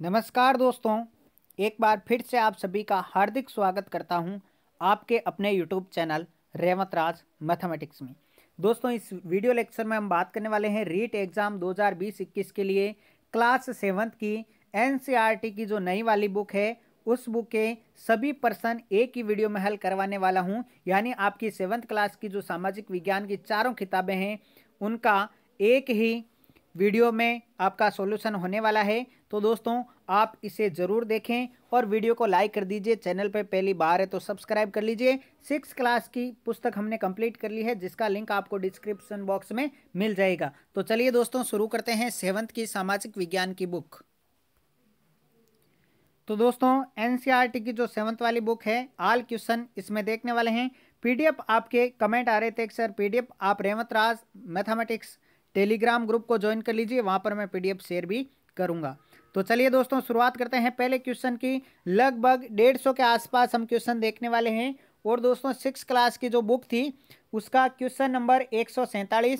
नमस्कार दोस्तों एक बार फिर से आप सभी का हार्दिक स्वागत करता हूं आपके अपने YouTube channel Revat Raj mathematics में दोस्तों इस वीडियो लेक्चर में हम बात करने वाले हैं रीट एग्जाम 2021 के लिए क्लास सेवन्थ की एनसीईआरटी की जो नई वाली बुक है उस बुक के सभी पर्सन एक ही वीडियो में हल करवाने वाला हूँ यानी आपकी सेवन्थ क्लास की जो सामाजिक विज्ञान की चारों किताबें हैं उनका एक ही वीडियो में आपका सॉल्यूशन होने वाला है तो दोस्तों आप इसे ज़रूर देखें और वीडियो को लाइक कर दीजिए चैनल पर पहली बार है तो सब्सक्राइब कर लीजिए सिक्स क्लास की पुस्तक हमने कंप्लीट कर ली है जिसका लिंक आपको डिस्क्रिप्शन बॉक्स में मिल जाएगा तो चलिए दोस्तों शुरू करते हैं सेवन्थ की सामाजिक विज्ञान की बुक तो दोस्तों एन e की जो सेवन्थ वाली बुक है आल क्वेश्चन इसमें देखने वाले हैं पीडीएफ आपके कमेंट आ रहे थे सर पीडीएफ आप Revant Raj mathematics Telegram group को ज्वाइन कर लीजिए वहाँ पर मैं पीडीएफ शेयर भी करूँगा तो चलिए दोस्तों शुरुआत करते हैं पहले क्वेश्चन की लगभग डेढ़ सौ के आसपास हम क्वेश्चन देखने वाले हैं और दोस्तों सिक्स क्लास की जो बुक थी उसका क्वेश्चन नंबर एक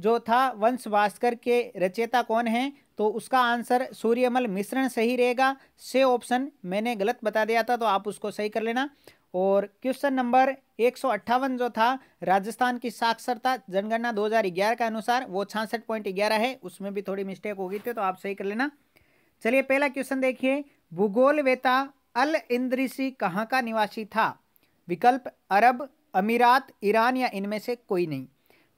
जो था वंश भास्कर के रचेता कौन हैं तो उसका आंसर सूर्यमल मिश्रण सही रहेगा से ऑप्शन मैंने गलत बता दिया था तो आप उसको सही कर लेना और क्वेश्चन नंबर एक जो था राजस्थान की साक्षरता जनगणना 2011 के अनुसार वो छियासठ पॉइंट ग्यारह है उसमें भी थोड़ी मिस्टेक हो गई थी तो आप सही कर लेना चलिए पहला क्वेश्चन देखिए भूगोल वेता अल इंद्रिसी कहाँ का निवासी था विकल्प अरब अमीरात ईरान या इनमें से कोई नहीं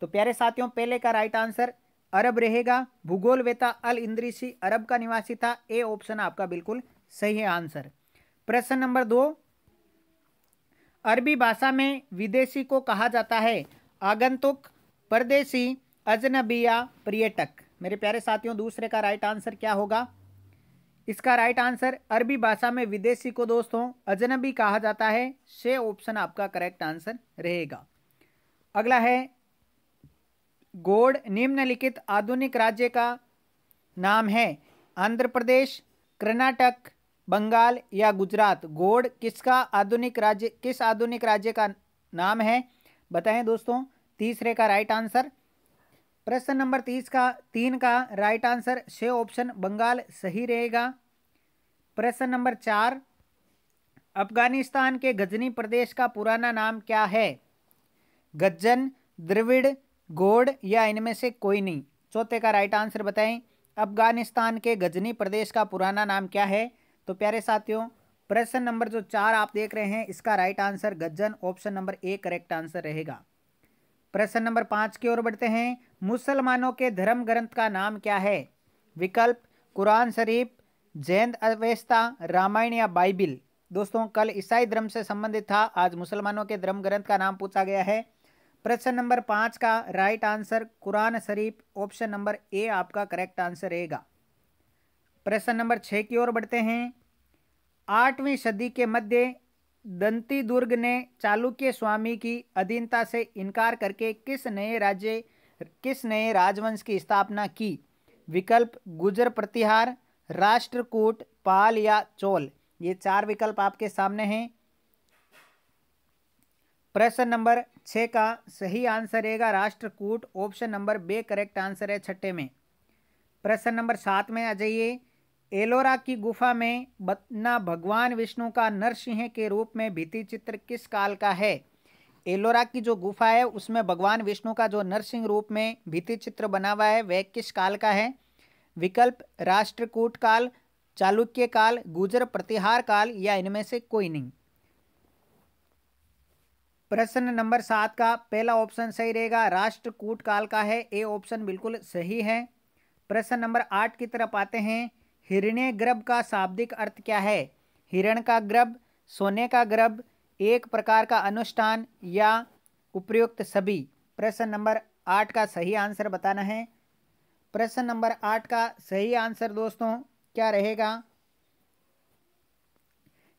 तो प्यारे साथियों पहले का राइट आंसर अरब रहेगा भूगोल वेता अल इंद्रिसी अरब का निवासी था ए ऑप्शन आपका बिल्कुल सही है आंसर प्रश्न नंबर दो अरबी भाषा में विदेशी को कहा जाता है आगंतुक परदेशी अजनबी या पर्यटक मेरे प्यारे साथियों दूसरे का राइट आंसर क्या होगा इसका राइट आंसर अरबी भाषा में विदेशी को दोस्तों अजनबी कहा जाता है से ऑप्शन आपका करेक्ट आंसर रहेगा अगला है गोड निम्नलिखित आधुनिक राज्य का नाम है आंध्र प्रदेश कर्नाटक बंगाल या गुजरात गोड किसका आधुनिक राज्य किस आधुनिक राज्य का नाम है बताएं दोस्तों तीसरे का राइट आंसर प्रश्न नंबर तीस का तीन का राइट आंसर छः ऑप्शन बंगाल सही रहेगा प्रश्न नंबर चार अफगानिस्तान के गजनी प्रदेश का पुराना नाम क्या है गज्जन द्रविड़ गोड या इनमें से कोई नहीं चौथे का राइट आंसर बताएं अफगानिस्तान के गजनी प्रदेश का पुराना नाम क्या है तो प्यारे साथियों प्रश्न नंबर जो चार आप देख रहे हैं इसका राइट आंसर गज्जन option number A correct answer रहेगा प्रश्न नंबर पाँच की ओर बढ़ते हैं मुसलमानों के धर्म ग्रंथ का नाम क्या है विकल्प कुरान शरीफ जैन अवेस्ता रामायण या बाइबिल दोस्तों कल ईसाई धर्म से संबंधित था आज मुसलमानों के धर्म ग्रंथ का नाम पूछा गया है प्रश्न नंबर पाँच का right answer Quran Sharif option number A आपका करेक्ट आंसर रहेगा प्रश्न नंबर छः की ओर बढ़ते हैं आठवीं सदी के मध्य दंती दुर्ग ने चालुक्य स्वामी की अधीनता से इनकार करके किस नए राज्य किस नए राजवंश की स्थापना की विकल्प गुजर प्रतिहार राष्ट्रकूट पाल या चोल ये चार विकल्प आपके सामने हैं प्रश्न नंबर छः का सही आंसर रहेगा Rashtrakuta option number B correct answer है छठे में प्रश्न नंबर सात में आ जाइए एलोरा की गुफा में बतना भगवान विष्णु का नरसिंह के रूप में भित्ति चित्र किस काल का है एलोरा की जो गुफा है उसमें भगवान विष्णु का जो नरसिंह रूप में भित्ति चित्र बना हुआ है वह किस काल का है विकल्प राष्ट्रकूट काल चालुक्य काल गुजर प्रतिहार काल या इनमें से कोई नहीं प्रश्न नंबर सात का पहला ऑप्शन सही रहेगा राष्ट्रकूट काल का है ए ऑप्शन बिल्कुल सही है प्रश्न नंबर आठ की तरफ आते हैं हिरण्य गर्भ का शाब्दिक अर्थ क्या है हिरण का गर्भ सोने का गर्भ एक प्रकार का अनुष्ठान या उपयुक्त सभी प्रश्न नंबर आठ का सही आंसर बताना है प्रश्न नंबर आठ का सही आंसर दोस्तों क्या रहेगा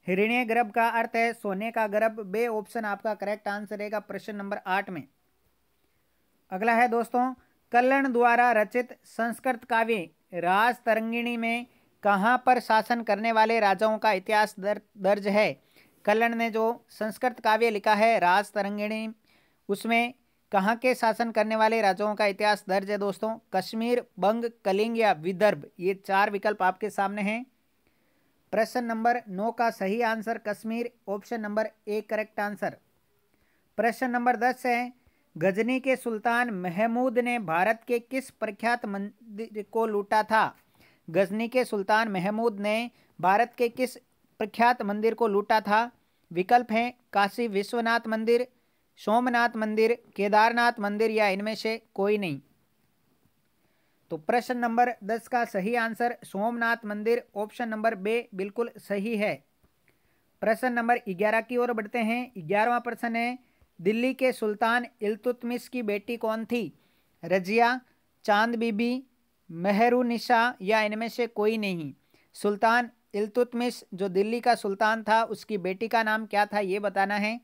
हिरण्य गर्भ का अर्थ है सोने का गर्भ बे ऑप्शन आपका करेक्ट आंसर रहेगा प्रश्न नंबर आठ में अगला है दोस्तों कल्लन द्वारा रचित संस्कृत काव्य राज तरंगिणी में कहाँ पर शासन करने वाले राजाओं का इतिहास दर, दर्ज है कल्लन ने जो संस्कृत काव्य लिखा है राज तरंगिणी उसमें कहाँ के शासन करने वाले राजाओं का इतिहास दर्ज है दोस्तों कश्मीर बंग कलिंग या विदर्भ ये चार विकल्प आपके सामने हैं प्रश्न नंबर नौ का सही answer Kashmir option number A correct answer प्रश्न नंबर दस है गजनी के सुल्तान महमूद ने भारत के किस प्रख्यात मंदिर को लूटा था गजनी के सुल्तान महमूद ने भारत के किस प्रख्यात मंदिर को लूटा था विकल्प हैं काशी विश्वनाथ मंदिर सोमनाथ मंदिर केदारनाथ मंदिर या इनमें से कोई नहीं तो प्रश्न नंबर दस का सही आंसर सोमनाथ मंदिर ऑप्शन नंबर बे बिल्कुल सही है प्रश्न नंबर ग्यारह की ओर बढ़ते हैं ग्यारहवा प्रश्न है दिल्ली के सुल्तान इलतुतमिस की बेटी कौन थी रजिया चांद बीबी महरूनिसा या इनमें से कोई नहीं सुल्तान इलतुतमिश जो दिल्ली का सुल्तान था उसकी बेटी का नाम क्या था ये बताना है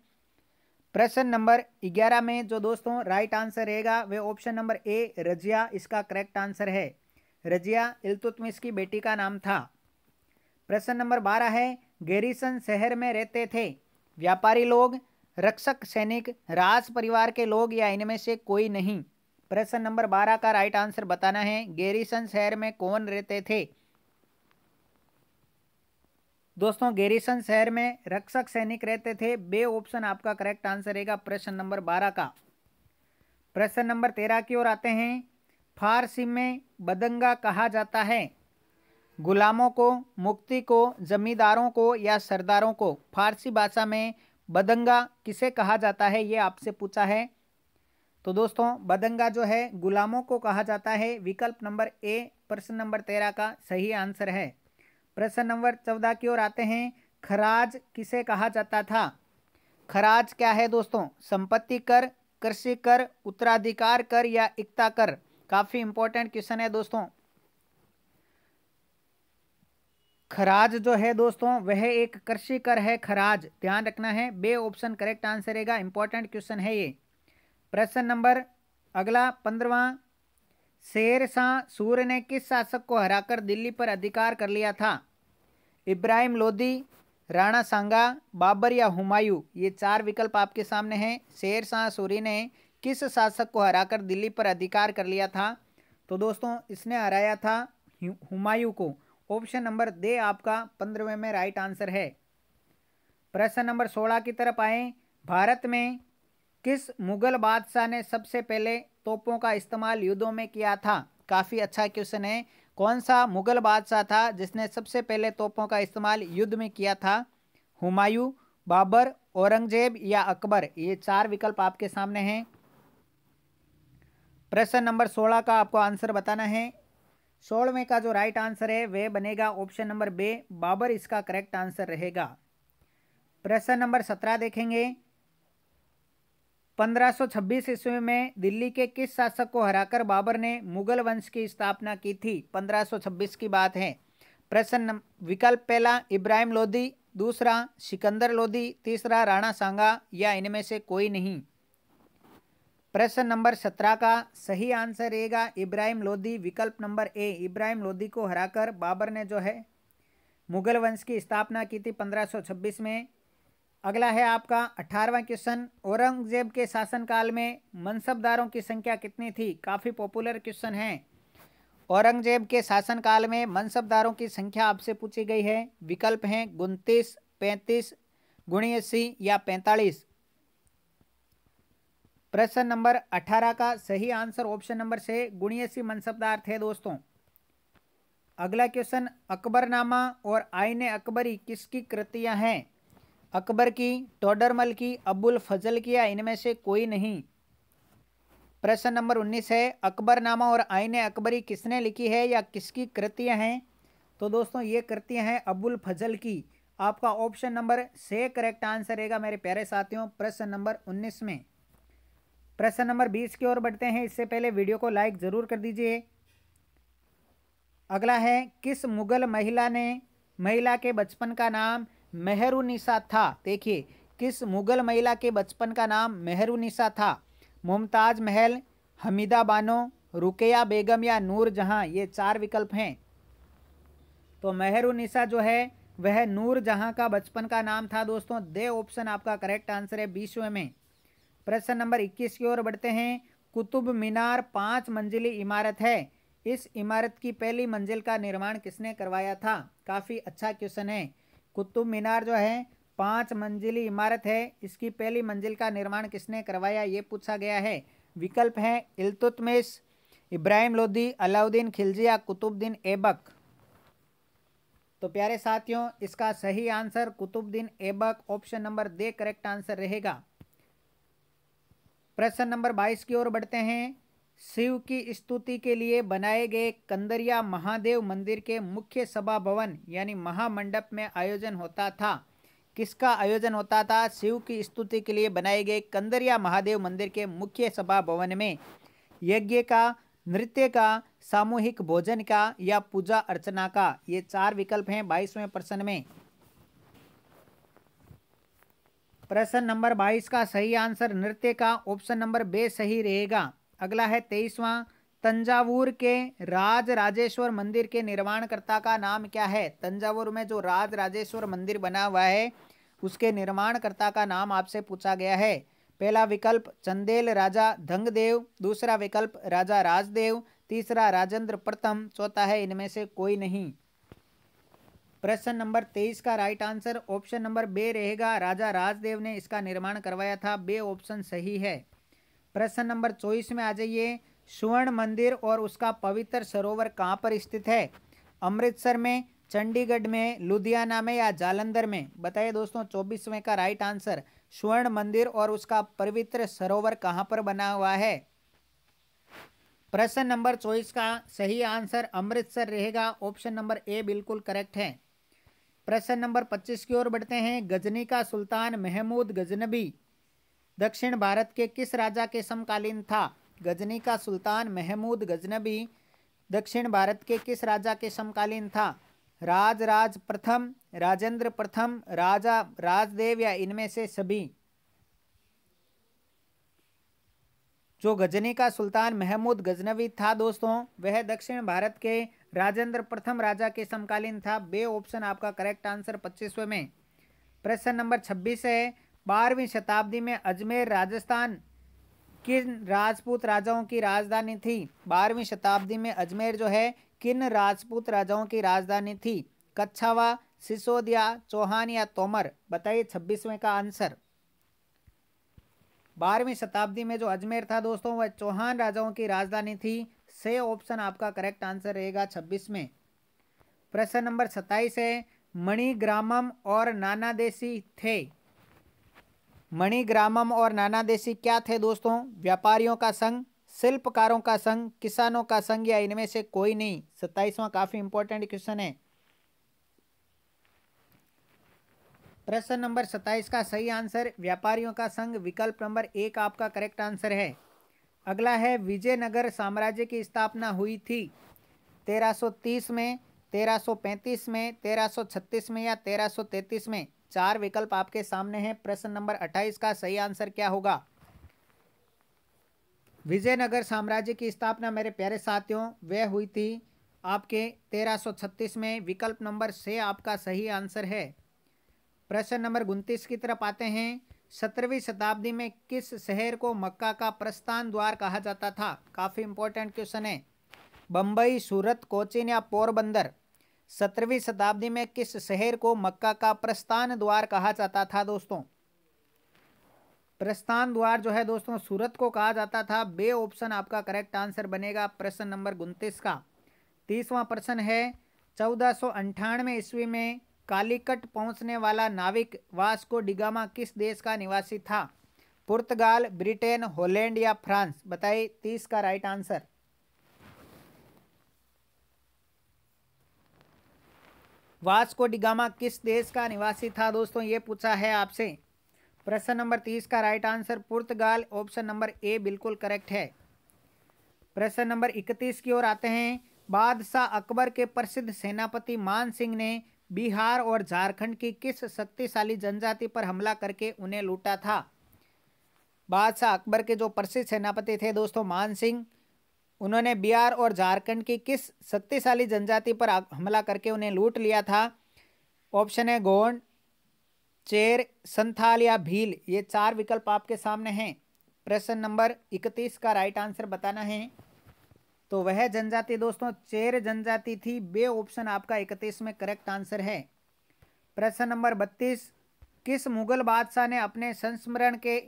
प्रश्न नंबर ग्यारह में जो दोस्तों राइट आंसर रहेगा वे ऑप्शन नंबर ए रजिया इसका करेक्ट आंसर है रजिया इलतुतमिश की बेटी का नाम था प्रश्न नंबर बारह है गेरिसन शहर में रहते थे व्यापारी लोग रक्षक सैनिक राज परिवार के लोग या इनमें से कोई नहीं प्रश्न नंबर बारह का राइट आंसर बताना है गेरिसन शहर में कौन रहते थे दोस्तों गेरिसन शहर में रक्षक सैनिक रहते थे बे ऑप्शन आपका करेक्ट आंसर रहेगा प्रश्न नंबर बारह का प्रश्न नंबर तेरह की ओर आते हैं फारसी में बदंगा कहा जाता है गुलामों को मुक्ति को जमींदारों को या सरदारों को फारसी भाषा में बदंगा किसे कहा जाता है ये आपसे पूछा है तो दोस्तों बदंगा जो है गुलामों को कहा जाता है विकल्प नंबर ए प्रश्न नंबर तेरह का सही आंसर है प्रश्न नंबर चौदह की ओर आते हैं खराज किसे कहा जाता था खराज क्या है दोस्तों संपत्ति कर कृषि कर उत्तराधिकार कर या एकता कर काफ़ी इंपॉर्टेंट क्वेश्चन है दोस्तों खराज जो है दोस्तों वह एक कृषि कर है खराज ध्यान रखना है बे ऑप्शन करेक्ट आंसर रहेगा इंपॉर्टेंट क्वेश्चन है ये प्रश्न नंबर अगला पंद्रवा शेर शाह सूर्य ने किस शासक को हराकर दिल्ली पर अधिकार कर लिया था इब्राहिम लोधी राणा सांगा बाबर या हुमायूं ये चार विकल्प आपके सामने हैं शेर शाह सूरी ने किस शासक को हराकर दिल्ली पर अधिकार कर लिया था तो दोस्तों इसने हराया था हुमायूं को ऑप्शन नंबर दे आपका पंद्रहवें में राइट आंसर है प्रश्न नंबर सोलह की तरफ आए भारत में किस मुगल बादशाह ने सबसे पहले तोपों का इस्तेमाल युद्धों में किया था काफ़ी अच्छा क्वेश्चन है कौन सा मुगल बादशाह था जिसने सबसे पहले तोपों का इस्तेमाल युद्ध में किया था हुमायूं बाबर औरंगजेब या अकबर ये चार विकल्प आपके सामने हैं प्रश्न नंबर सोलह का आपको आंसर बताना है सोलहवें का जो राइट आंसर है वह बनेगा ऑप्शन नंबर बे बाबर इसका करेक्ट आंसर रहेगा प्रश्न नंबर सत्रह देखेंगे 1526 ईस्वी में दिल्ली के किस शासक को हराकर बाबर ने मुगल वंश की स्थापना की थी 1526 की बात है प्रश्न विकल्प पहला इब्राहिम लोधी दूसरा सिकंदर लोधी तीसरा राणा सांगा या इनमें से कोई नहीं प्रश्न नंबर सत्रह का सही आंसर रहेगा इब्राहिम लोधी विकल्प नंबर ए इब्राहिम लोधी को हराकर बाबर ने जो है मुगल वंश की स्थापना की थी 1526 में अगला है आपका अठारहवा क्वेश्चन औरंगजेब के शासनकाल में मनसबदारों की संख्या कितनी थी काफ़ी पॉपुलर क्वेश्चन है औरंगजेब के शासनकाल में मनसबदारों की संख्या आपसे पूछी गई है विकल्प हैं उनतीस पैंतीस गुणी अस्सी या पैंतालीस प्रश्न नंबर अठारह का सही आंसर ऑप्शन नंबर से गुणी अस्सी मनसबदार थे दोस्तों अगला क्वेश्चन अकबरनामा और आईने अकबरी किसकी कृतियां हैं अकबर की टोडरमल की अबुल फजल की या इनमें से कोई नहीं प्रश्न नंबर उन्नीस है अकबरनामा और आइन अकबरी किसने लिखी है या किसकी कृतियाँ हैं तो दोस्तों ये कृतियाँ हैं अबुल फजल की आपका option number C correct answer रहेगा मेरे प्यारे साथियों प्रश्न नंबर उन्नीस में प्रश्न नंबर बीस की ओर बढ़ते हैं इससे पहले वीडियो को लाइक ज़रूर कर दीजिए अगला है किस मुग़ल महिला ने महिला के बचपन का नाम मेहरुनिसा था देखिए किस मुग़ल महिला के बचपन का नाम मेहरुनिसा था मुमताज़ महल हमीदा बानो रुकेया बेगम या नूर जहाँ ये चार विकल्प हैं तो मेहरुनिसा जो है वह नूर जहाँ का बचपन का नाम था दोस्तों दे ऑप्शन आपका करेक्ट आंसर है बीसवें में प्रश्न नंबर इक्कीस की ओर बढ़ते हैं कुतुब मीनार पाँच मंजिली इमारत है इस इमारत की पहली मंजिल का निर्माण किसने करवाया था काफ़ी अच्छा क्वेश्चन है कुतुब मीनार जो है पाँच मंजिली इमारत है इसकी पहली मंजिल का निर्माण किसने करवाया ये पूछा गया है विकल्प है इल्तुतमिश इब्राहिम लोधी अलाउद्दीन खिलजिया कुतुबद्दीन ऐबक तो प्यारे साथियों इसका सही answer Qutubuddin Aibak option number D correct answer रहेगा प्रश्न नंबर बाईस की ओर बढ़ते हैं शिव की स्तुति के लिए बनाए गए कंदरिया महादेव मंदिर के मुख्य सभा भवन यानी महामंडप में आयोजन होता था किसका आयोजन होता था शिव की स्तुति के लिए बनाए गए कंदरिया महादेव मंदिर के मुख्य सभा भवन में यज्ञ का नृत्य का सामूहिक भोजन का या पूजा अर्चना का ये चार विकल्प हैं बाईसवें प्रश्न में प्रश्न नंबर बाईस का सही आंसर नृत्य का ऑप्शन नंबर बे सही रहेगा अगला है तेईसवां तंजावूर के राज राजेश्वर मंदिर के निर्माणकर्ता का नाम क्या है तंजावूर में जो राज राजेश्वर मंदिर बना हुआ है उसके निर्माणकर्ता का नाम आपसे पूछा गया है पहला विकल्प चंदेल राजा धंगदेव दूसरा विकल्प राजा राजदेव तीसरा राजेंद्र प्रथम चौथा है इनमें से कोई नहीं प्रश्न नंबर तेईस का right answer option number B रहेगा राजा राजदेव ने इसका निर्माण करवाया था बे ऑप्शन सही है प्रश्न नंबर चौबीस में आ जाइए स्वर्ण मंदिर और उसका पवित्र सरोवर कहाँ पर स्थित है अमृतसर में चंडीगढ़ में लुधियाना में या जालंधर में बताइए दोस्तों चौबीसवें का राइट आंसर स्वर्ण मंदिर और उसका पवित्र सरोवर कहाँ पर बना हुआ है प्रश्न नंबर चौबीस का सही आंसर अमृतसर रहेगा ऑप्शन नंबर ए बिल्कुल करेक्ट है प्रश्न नंबर पच्चीस की ओर बढ़ते हैं गजनी का सुल्तान महमूद गजनबी दक्षिण भारत के किस राजा के समकालीन था गजनी का सुल्तान महमूद गजनबी दक्षिण भारत के किस राजा के समकालीन था राज प्रथम राजेंद्र प्रथम राजा राजदेव या इनमें से सभी जो गजनी का सुल्तान महमूद गजनवी था दोस्तों वह दक्षिण भारत के राजेंद्र प्रथम राजा के समकालीन था बे ऑप्शन आपका करेक्ट आंसर पच्चीसवें में प्रश्न नंबर छब्बीस है बारहवीं शताब्दी में अजमेर राजस्थान किन राजपूत राजाओं की राजधानी थी बारहवीं शताब्दी में अजमेर जो है किन राजपूत राजाओं की राजधानी थी कच्छावा सिसोदिया चौहान या तोमर बताइए छब्बीसवें का आंसर बारहवीं शताब्दी में जो अजमेर था दोस्तों वह चौहान राजाओं की राजधानी थी से ऑप्शन आपका करेक्ट आंसर रहेगा छब्बीस में प्रश्न नंबर सत्ताईस है मणिग्रामम और नानादेशी थे मणिग्रामम और नानादेशी क्या थे दोस्तों व्यापारियों का संघ शिल्पकारों का संघ किसानों का संघ या इनमें से कोई नहीं सत्ताईसवां काफी इंपॉर्टेंट क्वेश्चन है प्रश्न नंबर सत्ताईस का सही आंसर व्यापारियों का संघ विकल्प नंबर एक आपका करेक्ट आंसर है अगला है विजयनगर साम्राज्य की स्थापना हुई थी 1330 में 1335 में 1336 में या 1333 में चार विकल्प आपके सामने हैं प्रश्न नंबर अट्ठाईस का सही आंसर क्या होगा विजयनगर साम्राज्य की स्थापना मेरे प्यारे साथियों वह हुई थी आपके 1336 में विकल्प नंबर से आपका सही आंसर है प्रश्न नंबर उनतीस की तरफ आते हैं सत्रहवीं शताब्दी में किस शहर को मक्का का प्रस्थान द्वार कहा जाता था काफ़ी इंपॉर्टेंट क्वेश्चन है बम्बई सूरत कोचिन या पोरबंदर सत्रहवीं शताब्दी में किस शहर को मक्का का प्रस्थान द्वार कहा जाता था दोस्तों प्रस्थान द्वार जो है दोस्तों सूरत को कहा जाता था बे ऑप्शन आपका करेक्ट आंसर बनेगा प्रश्न नंबर उनतीस का तीसवा प्रश्न है चौदह सौ अंठानवे ईस्वी में कालीकट पहुंचने वाला नाविक वास्को डिगामा किस देश का निवासी था पुर्तगाल ब्रिटेन हॉलैंड या फ्रांस बताइए तीस का राइट आंसर वास्को डिगामा किस देश का निवासी था दोस्तों ये पूछा है आपसे प्रश्न नंबर तीस का राइट आंसर पुर्तगाल ऑप्शन नंबर ए बिल्कुल करेक्ट है प्रश्न नंबर इकतीस की ओर आते हैं बादशाह अकबर के प्रसिद्ध सेनापति मान सिंह ने बिहार और झारखंड की किस शक्तिशाली जनजाति पर हमला करके उन्हें लूटा था बादशाह अकबर के जो प्रसिद्ध सेनापति थे दोस्तों मान सिंह उन्होंने बिहार और झारखंड की किस शक्तिशाली जनजाति पर हमला करके उन्हें लूट लिया था ऑप्शन है गोंड चेर संथाल या भील ये चार विकल्प आपके सामने हैं प्रश्न नंबर इकतीस का राइट आंसर बताना है तो वह जनजाति दोस्तों चेर जनजाति थी बे ऑप्शन आपका इकतीस में करेक्ट आंसर है प्रश्न नंबर बत्तीस किस मुगल बादशाह ने अपने संस्मरण के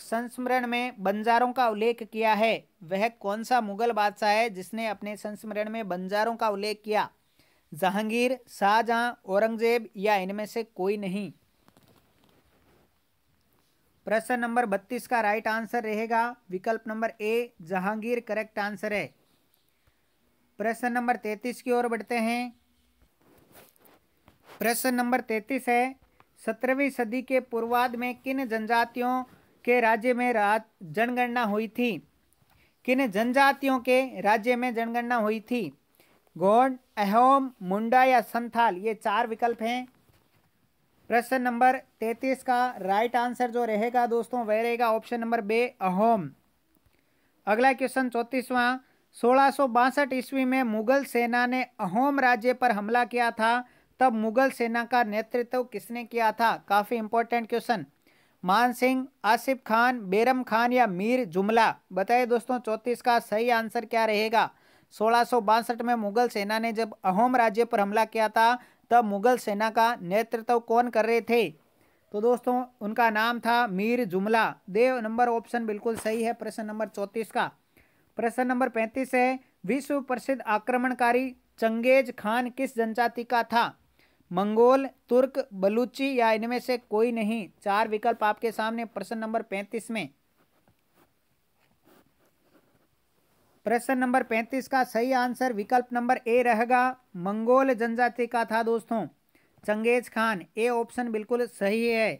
संस्मरण में बंजारों का उल्लेख किया है वह कौन सा मुगल बादशाह है जिसने अपने संस्मरण में बंजारों का उल्लेख किया जहांगीर शाहजहां औरंगजेब या इनमें से कोई नहीं प्रश्न नंबर बत्तीस का राइट आंसर रहेगा विकल्प number A Jahangir correct answer है प्रश्न नंबर तैतीस की ओर बढ़ते हैं प्रश्न नंबर तैतीस है सत्रहवीं सदी के पूर्वाद में किन जनजातियों के राज्य में जनगणना हुई थी किन जनजातियों के राज्य में जनगणना हुई थी गोंड अहोम मुंडा या संथाल ये चार विकल्प हैं प्रश्न नंबर तैतीस का राइट आंसर जो रहेगा दोस्तों वह रहेगा ऑप्शन नंबर बे अहोम अगला क्वेश्चन चौंतीसवां सोलह सौ बासठ ईस्वी में मुगल सेना ने अहोम राज्य पर हमला किया था तब मुगल सेना का नेतृत्व किसने किया था काफ़ी इंपॉर्टेंट क्वेश्चन मान सिंह आसिफ खान बेरम खान या मीर जुमला बताइए दोस्तों चौंतीस का सही आंसर क्या रहेगा सोलह में मुगल सेना ने जब अहोम राज्य पर हमला किया था तब मुगल सेना का नेतृत्व कौन कर रहे थे तो दोस्तों उनका नाम था मीर जुमला देव नंबर ऑप्शन बिल्कुल सही है प्रश्न नंबर चौंतीस का प्रश्न नंबर पैंतीस है विश्व प्रसिद्ध आक्रमणकारी चंगेज खान किस जनजाति का था मंगोल तुर्क बलूची या इनमें से कोई नहीं चार विकल्प आपके सामने प्रश्न नंबर पैंतीस में प्रश्न नंबर पैंतीस का सही आंसर विकल्प नंबर ए रहेगा मंगोल जनजाति का था दोस्तों चंगेज खान ए ऑप्शन बिल्कुल सही है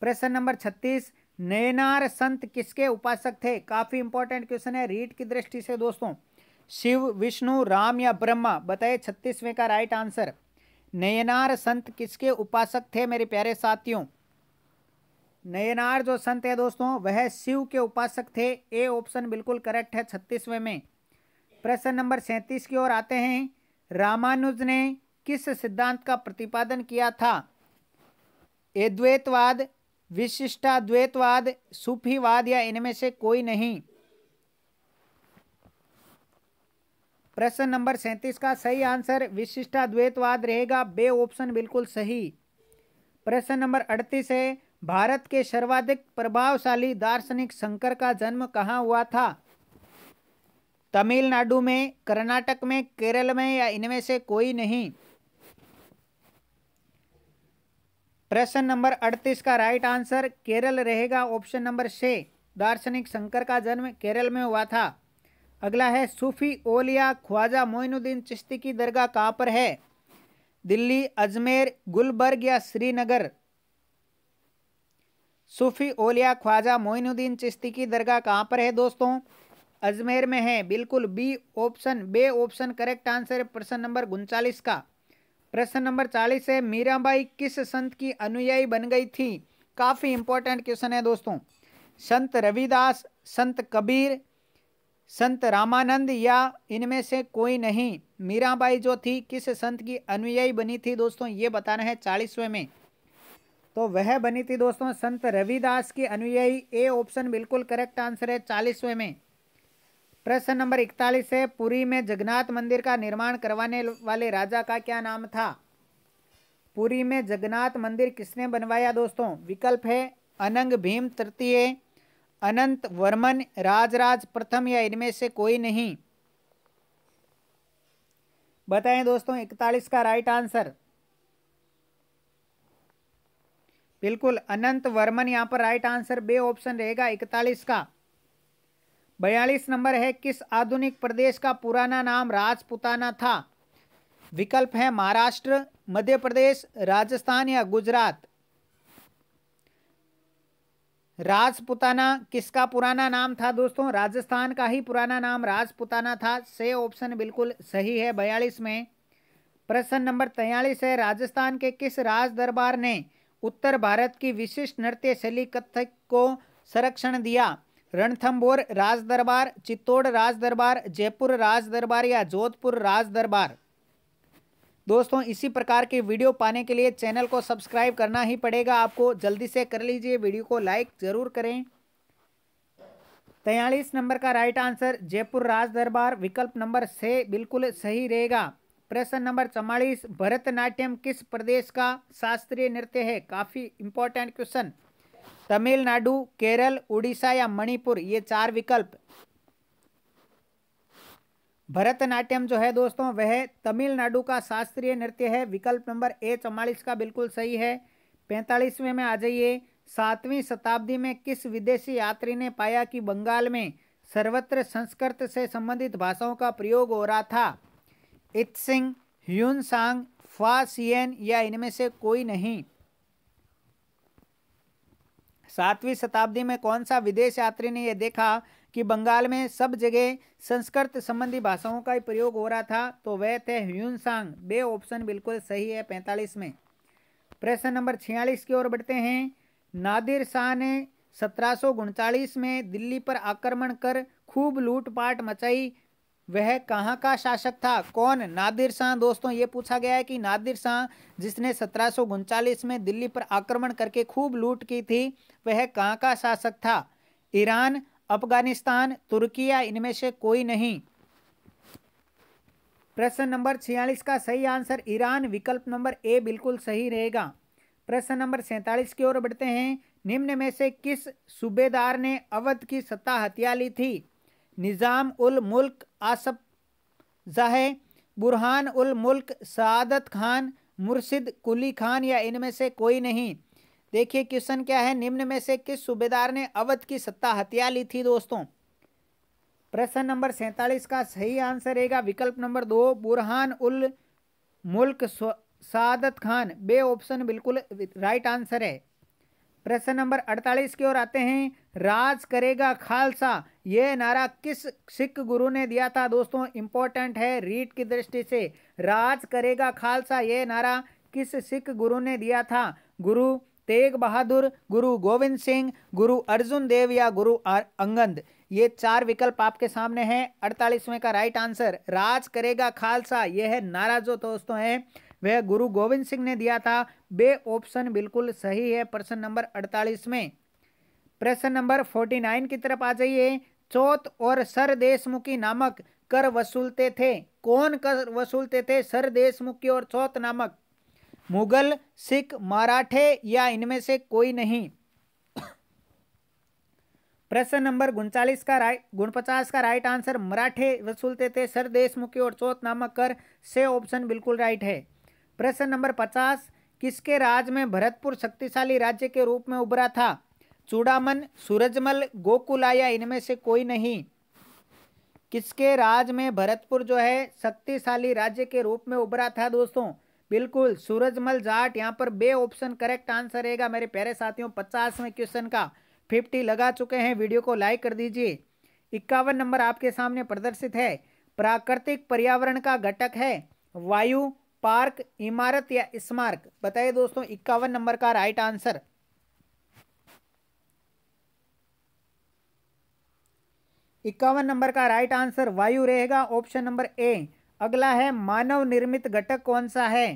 प्रश्न नंबर छत्तीस नयनार संत किसके उपासक थे काफ़ी इंपॉर्टेंट क्वेश्चन है रीट की दृष्टि से दोस्तों शिव विष्णु राम या ब्रह्मा बताए छत्तीसवें का राइट आंसर नयनार संत किसके उपासक थे मेरे प्यारे साथियों नयनार जो संत है दोस्तों वह शिव के उपासक थे ए ऑप्शन बिल्कुल करेक्ट है छत्तीसवें में प्रश्न नंबर सैंतीस की ओर आते हैं रामानुज ने किस सिद्धांत का प्रतिपादन किया था एद्वैतवाद विशिष्टाद्वैतवाद सूफीवाद या इनमें से कोई नहीं प्रश्न नंबर सैंतीस का सही आंसर विशिष्टाद्वैतवाद रहेगा बे ऑप्शन बिल्कुल सही प्रश्न नंबर अड़तीस है भारत के सर्वाधिक प्रभावशाली दार्शनिक शंकर का जन्म कहाँ हुआ था तमिलनाडु में कर्नाटक में केरल में या इनमें से कोई नहीं प्रश्न नंबर अड़तीस का राइट आंसर केरल रहेगा ऑप्शन नंबर छः दार्शनिक शंकर का जन्म केरल में हुआ था अगला है सूफ़ी ओलिया ख्वाजा मोइनुद्दीन चिश्ती की दरगाह कहाँ पर है दिल्ली अजमेर गुलबर्ग या श्रीनगर सूफ़ी ओलिया ख्वाजा मोइनुद्दीन चिश्ती की दरगाह कहाँ पर है दोस्तों अजमेर में है बिल्कुल B option B option correct answer है प्रश्न नंबर उनचालीस का प्रश्न नंबर चालीस है मीराबाई किस संत की अनुयायी बन गई थी काफ़ी इंपॉर्टेंट क्वेश्चन है दोस्तों संत रविदास संत कबीर संत रामानंद या इनमें से कोई नहीं मीराबाई जो थी किस संत की अनुयायी बनी थी दोस्तों ये बताना है चालीसवें में तो वह बनी थी दोस्तों संत रविदास की अनुयायी ए ऑप्शन बिल्कुल करेक्ट आंसर है चालीसवें में प्रश्न नंबर इकतालीस है पुरी में जगन्नाथ मंदिर का निर्माण करवाने वाले राजा का क्या नाम था पुरी में जगन्नाथ मंदिर किसने बनवाया दोस्तों विकल्प है अनंग भीम तृतीय अनंत वर्मन राजराज प्रथम या इनमें से कोई नहीं बताएं दोस्तों इकतालीस का राइट आंसर बिल्कुल अनंत वर्मन यहां पर राइट आंसर बे ऑप्शन रहेगा इकतालीस का बयालीस नंबर है किस आधुनिक प्रदेश का पुराना नाम राजपुताना था विकल्प है महाराष्ट्र मध्य प्रदेश राजस्थान या गुजरात राजपुताना किसका पुराना नाम था दोस्तों राजस्थान का ही पुराना नाम राजपुताना था से ऑप्शन बिल्कुल सही है बयालीस में प्रश्न नंबर तैयलीस है राजस्थान के किस राज दरबार ने उत्तर भारत की विशिष्ट नृत्य शैली कथक को संरक्षण दिया रणथम्बोर राज दरबार चित्तौड़ राज दरबार जयपुर राज दरबार या जोधपुर राज दरबार दोस्तों इसी प्रकार के वीडियो पाने के लिए चैनल को सब्सक्राइब करना ही पड़ेगा आपको जल्दी से कर लीजिए वीडियो को लाइक ज़रूर करें तयालीस नंबर का राइट आंसर जयपुर राज दरबार विकल्प नंबर छः बिल्कुल सही रहेगा प्रश्न नंबर चौवालीस भरतनाट्यम किस प्रदेश का शास्त्रीय नृत्य है काफ़ी इंपॉर्टेंट क्वेश्चन तमिलनाडु केरल उड़ीसा या मणिपुर ये चार विकल्प भरतनाट्यम जो है दोस्तों वह तमिलनाडु का शास्त्रीय नृत्य है विकल्प नंबर ए चौवालीस का बिल्कुल सही है पैंतालीसवें में आ जाइए सातवीं शताब्दी में किस विदेशी यात्री ने पाया कि बंगाल में सर्वत्र संस्कृत से संबंधित भाषाओं का प्रयोग हो रहा था इत सिंह ह्यून सांग फासियन या इनमें से कोई नहीं सातवीं शताब्दी में कौन सा विदेश यात्री ने यह देखा कि बंगाल में सब जगह संस्कृत संबंधी भाषाओं का प्रयोग हो रहा था तो वह थे ह्यून सांग बे ऑप्शन बिल्कुल सही है पैंतालीस में प्रश्न नंबर छियालीस की ओर बढ़ते हैं नादिर शाह ने सत्रह में दिल्ली पर आक्रमण कर खूब लूटपाट मचाई वह कहाँ का शासक था कौन नादिर शाह दोस्तों ये पूछा गया है कि नादिर शाह जिसने सत्रह में दिल्ली पर आक्रमण करके खूब लूट की थी वह कहाँ का शासक था ईरान अफगानिस्तान तुर्की या इनमें से कोई नहीं प्रश्न नंबर छियालीस का सही आंसर ईरान विकल्प नंबर ए बिल्कुल सही रहेगा प्रश्न नंबर सैंतालीस की ओर बढ़ते हैं निम्न में से किस सूबेदार ने अवध की सत्ता हत्या ली थी निज़ाम उल मुल्क आसफ जाह बुरहान उल मुल्क सदत खान मुर्शिद कुली खान या इनमें से कोई नहीं देखिए क्वेश्चन क्या है निम्न में से किस सूबेदार ने अवध की सत्ता हथिया ली थी दोस्तों प्रश्न नंबर सैंतालीस का सही आंसर रहेगा विकल्प नंबर दो बुरहान उल मुल्क सादत खान बे ऑप्शन बिल्कुल राइट आंसर है प्रश्न नंबर 48 की ओर आते हैं राज करेगा खालसा ये नारा किस सिख गुरु ने दिया था दोस्तों इंपॉर्टेंट है रीट की दृष्टि से राज करेगा खालसा ये नारा किस सिख गुरु ने दिया था गुरु तेग बहादुर गुरु गोविंद सिंह गुरु अर्जुन देव या गुरु अंगद ये चार विकल्प आपके सामने हैं अड़तालीसवें का राइट आंसर राज करेगा खालसा यह है नारा जो दोस्तों है वह गुरु गोविंद सिंह ने दिया था बे ऑप्शन बिल्कुल सही है प्रश्न नंबर अड़तालीस में प्रश्न नंबर फोर्टी नाइन की तरफ आ जाइए चौथ और सर देशमुखी नामक कर वसूलते थे कौन कर वसूलते थे सर देशमुखी और चौथ नामक मुगल सिख मराठे या इनमें से कोई नहीं प्रश्न नंबर उनचालीस का राइट पचास का राइट आंसर मराठे वसूलते थे सर देशमुखी और चौथ नामक कर से ऑप्शन बिल्कुल राइट है प्रश्न नंबर पचास किसके राज में भरतपुर शक्तिशाली राज्य के रूप में उभरा था चूड़ामन सूरजमल या इनमें से कोई नहीं किसके राज में भरतपुर जो है शक्तिशाली राज्य के रूप में उभरा था दोस्तों बिल्कुल सूरजमल जाट यहाँ पर बे ऑप्शन करेक्ट आंसर रहेगा मेरे प्यारे साथियों पचासवें क्वेश्चन का फिफ्टी लगा चुके हैं वीडियो को लाइक कर दीजिए इक्यावन नंबर आपके सामने प्रदर्शित है प्राकृतिक पर्यावरण का घटक है वायु पार्क इमारत या स्मारक बताइए दोस्तों इक्यावन नंबर का राइट आंसर इक्यावन नंबर का राइट आंसर वायु रहेगा ऑप्शन नंबर ए अगला है मानव निर्मित घटक कौन सा है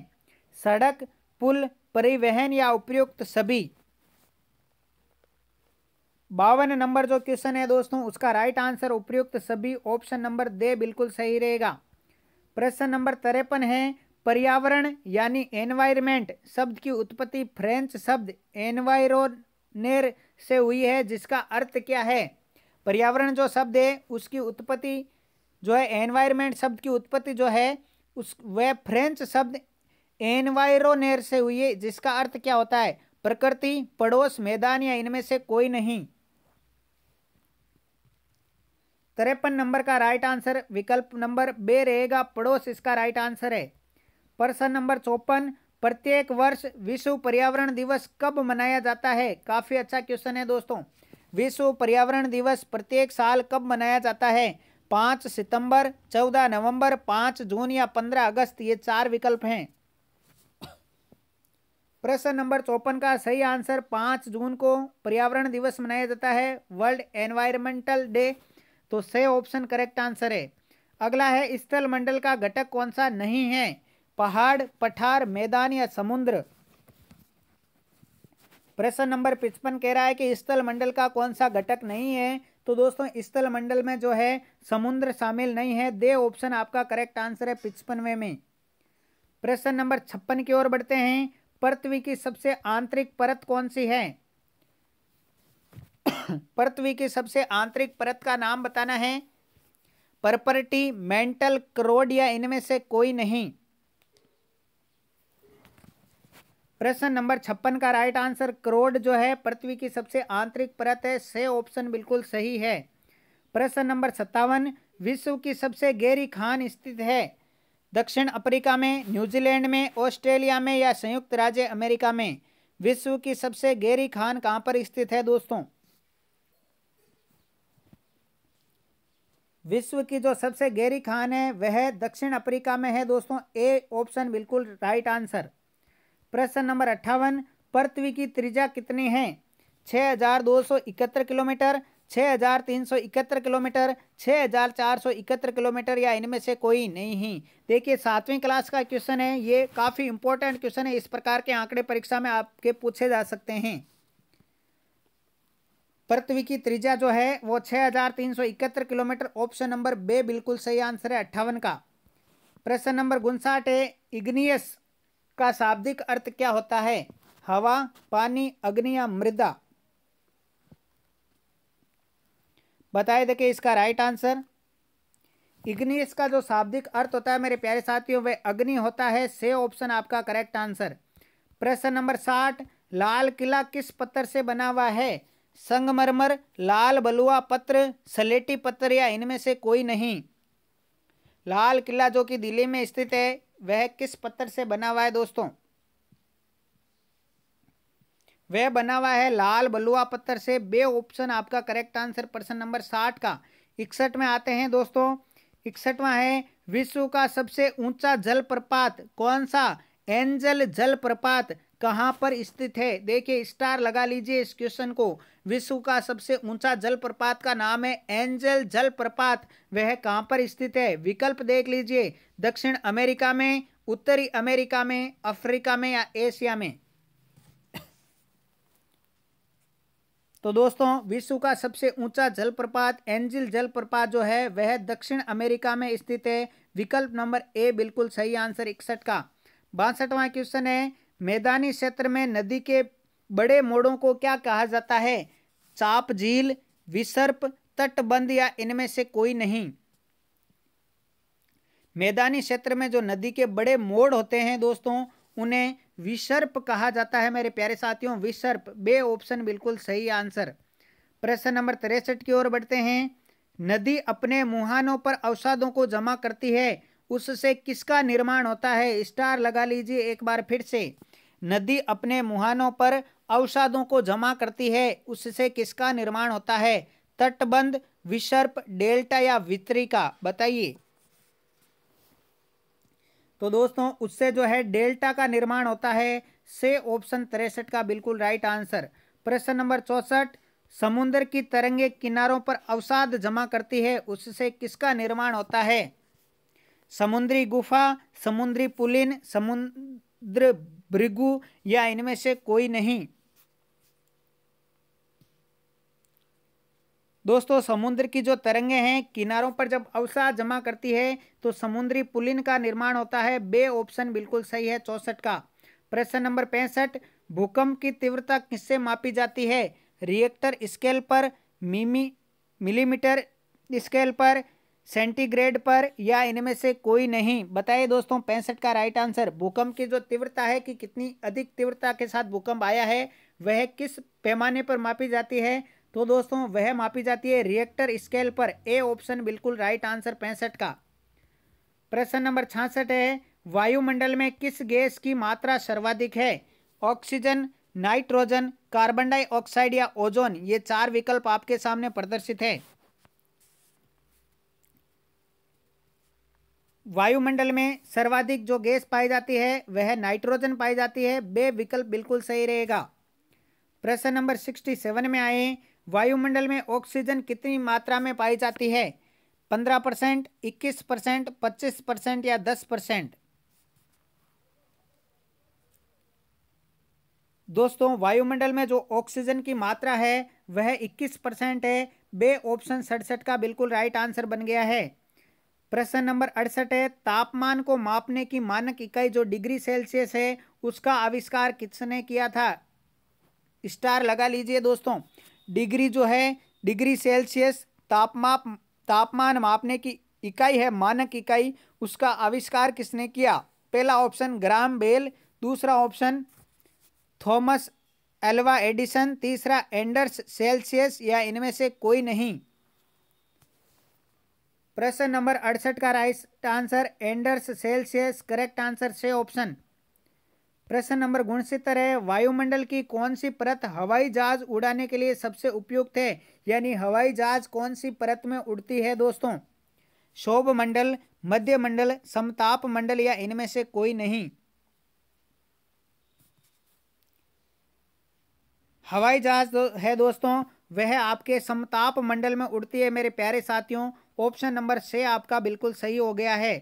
सड़क पुल परिवहन या उपयुक्त सभी बावन नंबर जो क्वेश्चन है दोस्तों उसका राइट आंसर उपयुक्त सभी ऑप्शन नंबर दे बिल्कुल सही रहेगा प्रश्न नंबर तिरपन है पर्यावरण यानी एनवायरमेंट शब्द की उत्पत्ति फ्रेंच शब्द एनवायरोनेर से हुई है जिसका अर्थ क्या है पर्यावरण जो शब्द है उसकी उत्पत्ति जो है एनवायरमेंट शब्द की उत्पत्ति जो है उस वह फ्रेंच शब्द एनवायरोनेर से हुई है जिसका अर्थ क्या होता है प्रकृति पड़ोस मैदान या इनमें से कोई नहीं तिरपन नंबर का राइट आंसर विकल्प नंबर बे रहेगा पड़ोस इसका राइट आंसर है प्रश्न नंबर चौपन प्रत्येक वर्ष विश्व पर्यावरण दिवस कब मनाया जाता है काफ़ी अच्छा क्वेश्चन है दोस्तों विश्व पर्यावरण दिवस प्रत्येक साल कब मनाया जाता है पाँच सितंबर चौदह नवंबर पाँच जून या पंद्रह अगस्त ये चार विकल्प हैं प्रश्न नंबर चौपन का सही आंसर पाँच जून को पर्यावरण दिवस मनाया जाता है वर्ल्ड एनवायरमेंटल डे तो से ऑप्शन करेक्ट आंसर है अगला है स्थल मंडल का घटक कौन सा नहीं है पहाड़ पठार मैदान या समुद्र प्रश्न नंबर पिचपन कह रहा है कि स्थल मंडल का कौन सा घटक नहीं है तो दोस्तों स्थल मंडल में जो है समुद्र शामिल नहीं है दे ऑप्शन आपका करेक्ट आंसर है पिचपनवे में प्रश्न नंबर छप्पन की ओर बढ़ते हैं पृथ्वी की सबसे आंतरिक परत कौन सी है पृथ्वी की सबसे आंतरिक परत का नाम बताना है परपर्टी मेंटल क्रोड या इनमें से कोई नहीं प्रश्न नंबर छप्पन का राइट आंसर क्रोड जो है पृथ्वी की सबसे आंतरिक परत है से ऑप्शन बिल्कुल सही है प्रश्न नंबर सत्तावन विश्व की सबसे गहरी खान स्थित है दक्षिण अफ्रीका में न्यूजीलैंड में ऑस्ट्रेलिया में या संयुक्त राज्य अमेरिका में विश्व की सबसे गहरी खान कहाँ पर स्थित है दोस्तों विश्व की जो सबसे गहरी खान है वह दक्षिण अफ्रीका में है दोस्तों ए ऑप्शन बिल्कुल राइट आंसर प्रश्न नंबर अट्ठावन पृथ्वी की त्रिज्या कितनी है छः हजार दो सौ इकहत्तर किलोमीटर छः हजार तीन सौ इकहत्तर किलोमीटर छः हजार चार सौ इकहत्तर किलोमीटर या इनमें से कोई नहीं है देखिए सातवीं क्लास का क्वेश्चन है ये काफ़ी इंपॉर्टेंट क्वेश्चन है इस प्रकार के आंकड़े परीक्षा में आपके पूछे जा सकते हैं पृथ्वी की त्रिज्या जो है वो छः हजार तीन सौ इकहत्तर किलोमीटर ऑप्शन नंबर बे बिल्कुल सही आंसर है अट्ठावन का प्रश्न नंबर उनसाठ है इग्नियस का शाब्दिक अर्थ क्या होता है हवा पानी अग्नि या मृदा बताए देखिए इसका राइट आंसर इग्निस का जो शाब्दिक अर्थ होता है मेरे प्यारे साथियों वह अग्नि होता है से ऑप्शन आपका करेक्ट आंसर प्रश्न नंबर साठ लाल किला किस पत्थर से बना हुआ है संगमरमर लाल बलुआ पत्र सलेटी पत्थर या इनमें से कोई नहीं लाल किला जो कि दिल्ली में स्थित है वह किस पत्थर से बना हुआ है दोस्तों वह बना हुआ है लाल बलुआ पत्थर से बे ऑप्शन आपका करेक्ट आंसर प्रश्न नंबर साठ का इकसठ में आते हैं दोस्तों इकसठवा है विश्व का सबसे ऊंचा जलप्रपात कौन सा एंजल जलप्रपात कहाँ पर स्थित है देखिए स्टार लगा लीजिए इस क्वेश्चन को विश्व का सबसे ऊंचा जलप्रपात का नाम है एंजल जलप्रपात वह कहाँ पर स्थित है विकल्प देख लीजिए दक्षिण अमेरिका में उत्तरी अमेरिका में अफ्रीका में या एशिया में तो दोस्तों विश्व का सबसे ऊंचा जलप्रपात एंजिल जलप्रपात जो है वह दक्षिण अमेरिका में स्थित है विकल्प नंबर ए बिल्कुल सही आंसर इकसठ का बासठवां क्वेश्चन है मैदानी क्षेत्र में नदी के बड़े मोड़ों को क्या कहा जाता है चाप झील विसर्प तटबंध या इनमें से कोई नहीं मैदानी क्षेत्र में जो नदी के बड़े मोड़ होते हैं दोस्तों उन्हें विसर्प कहा जाता है मेरे प्यारे साथियों विसर्प बे ऑप्शन बिल्कुल सही आंसर प्रश्न नंबर तिरसठ की ओर बढ़ते हैं नदी अपने मुहानों पर अवसादों को जमा करती है उससे किसका निर्माण होता है स्टार लगा लीजिए एक बार फिर से नदी अपने मुहानों पर अवसादों को जमा करती है उससे किसका निर्माण होता है तटबंध विसर्प डेल्टा या वितरिका बताइए तो दोस्तों उससे जो है डेल्टा का निर्माण होता है से ऑप्शन तिरसठ का बिल्कुल राइट आंसर प्रश्न नंबर चौसठ समुद्र की तरंगे किनारों पर अवसाद जमा करती है उससे किसका निर्माण होता है समुद्री गुफा समुद्री पुलिन समुद्र भृगु या इनमें से कोई नहीं दोस्तों समुद्र की जो तरंगे हैं किनारों पर जब अवसा जमा करती है तो समुद्री पुलिन का निर्माण होता है बे ऑप्शन बिल्कुल सही है चौसठ का प्रश्न नंबर पैंसठ भूकंप की तीव्रता किससे मापी जाती है रिएक्टर स्केल पर मिमी मिलीमीटर स्केल पर सेंटीग्रेड पर या इनमें से कोई नहीं बताइए दोस्तों पैंसठ का राइट आंसर भूकंप की जो तीव्रता है कि कितनी अधिक तीव्रता के साथ भूकंप आया है वह किस पैमाने पर मापी जाती है तो दोस्तों वह मापी जाती है रिएक्टर स्केल पर ए ऑप्शन बिल्कुल राइट आंसर पैंसठ का प्रश्न नंबर छियासठ है वायुमंडल में किस गैस की मात्रा सर्वाधिक है ऑक्सीजन नाइट्रोजन कार्बन डाइऑक्साइड या ओजोन ये चार विकल्प आपके सामने प्रदर्शित है वायुमंडल में सर्वाधिक जो गैस पाई जाती है वह नाइट्रोजन पाई जाती है बे विकल्प बिल्कुल सही रहेगा प्रश्न नंबर सिक्सटी सेवन में आए वायुमंडल में ऑक्सीजन कितनी मात्रा में पाई जाती है पंद्रह परसेंट इक्कीस परसेंट पच्चीस परसेंट या दस परसेंट दोस्तों वायुमंडल में जो ऑक्सीजन की मात्रा है वह इक्कीस परसेंट है बे ऑप्शन सड़सठ का बिल्कुल राइट आंसर बन गया है प्रश्न नंबर अड़सठ है तापमान को मापने की मानक इकाई जो डिग्री सेल्सियस है उसका आविष्कार किसने किया था स्टार लगा लीजिए दोस्तों डिग्री जो है डिग्री सेल्सियस तापमाप तापमान मापने की इकाई है मानक इकाई उसका आविष्कार किसने किया पहला ऑप्शन ग्राम बेल दूसरा ऑप्शन थॉमस एल्वा एडिसन तीसरा एंडर्स सेल्सियस या इनमें से कोई नहीं प्रश्न नंबर अड़सठ का right answer Anders Celsius correct answer C option प्रश्न नंबर गुणसितर है वायुमंडल की कौन सी परत हवाई जहाज उड़ाने के लिए सबसे उपयुक्त है यानी हवाई जहाज कौन सी परत में उड़ती है दोस्तों शोभ मंडल मध्य मंडल समताप मंडल या इनमें से कोई नहीं हवाई जहाज है दोस्तों वह आपके समताप मंडल में उड़ती है मेरे प्यारे साथियों ऑप्शन नंबर छः आपका बिल्कुल सही हो गया है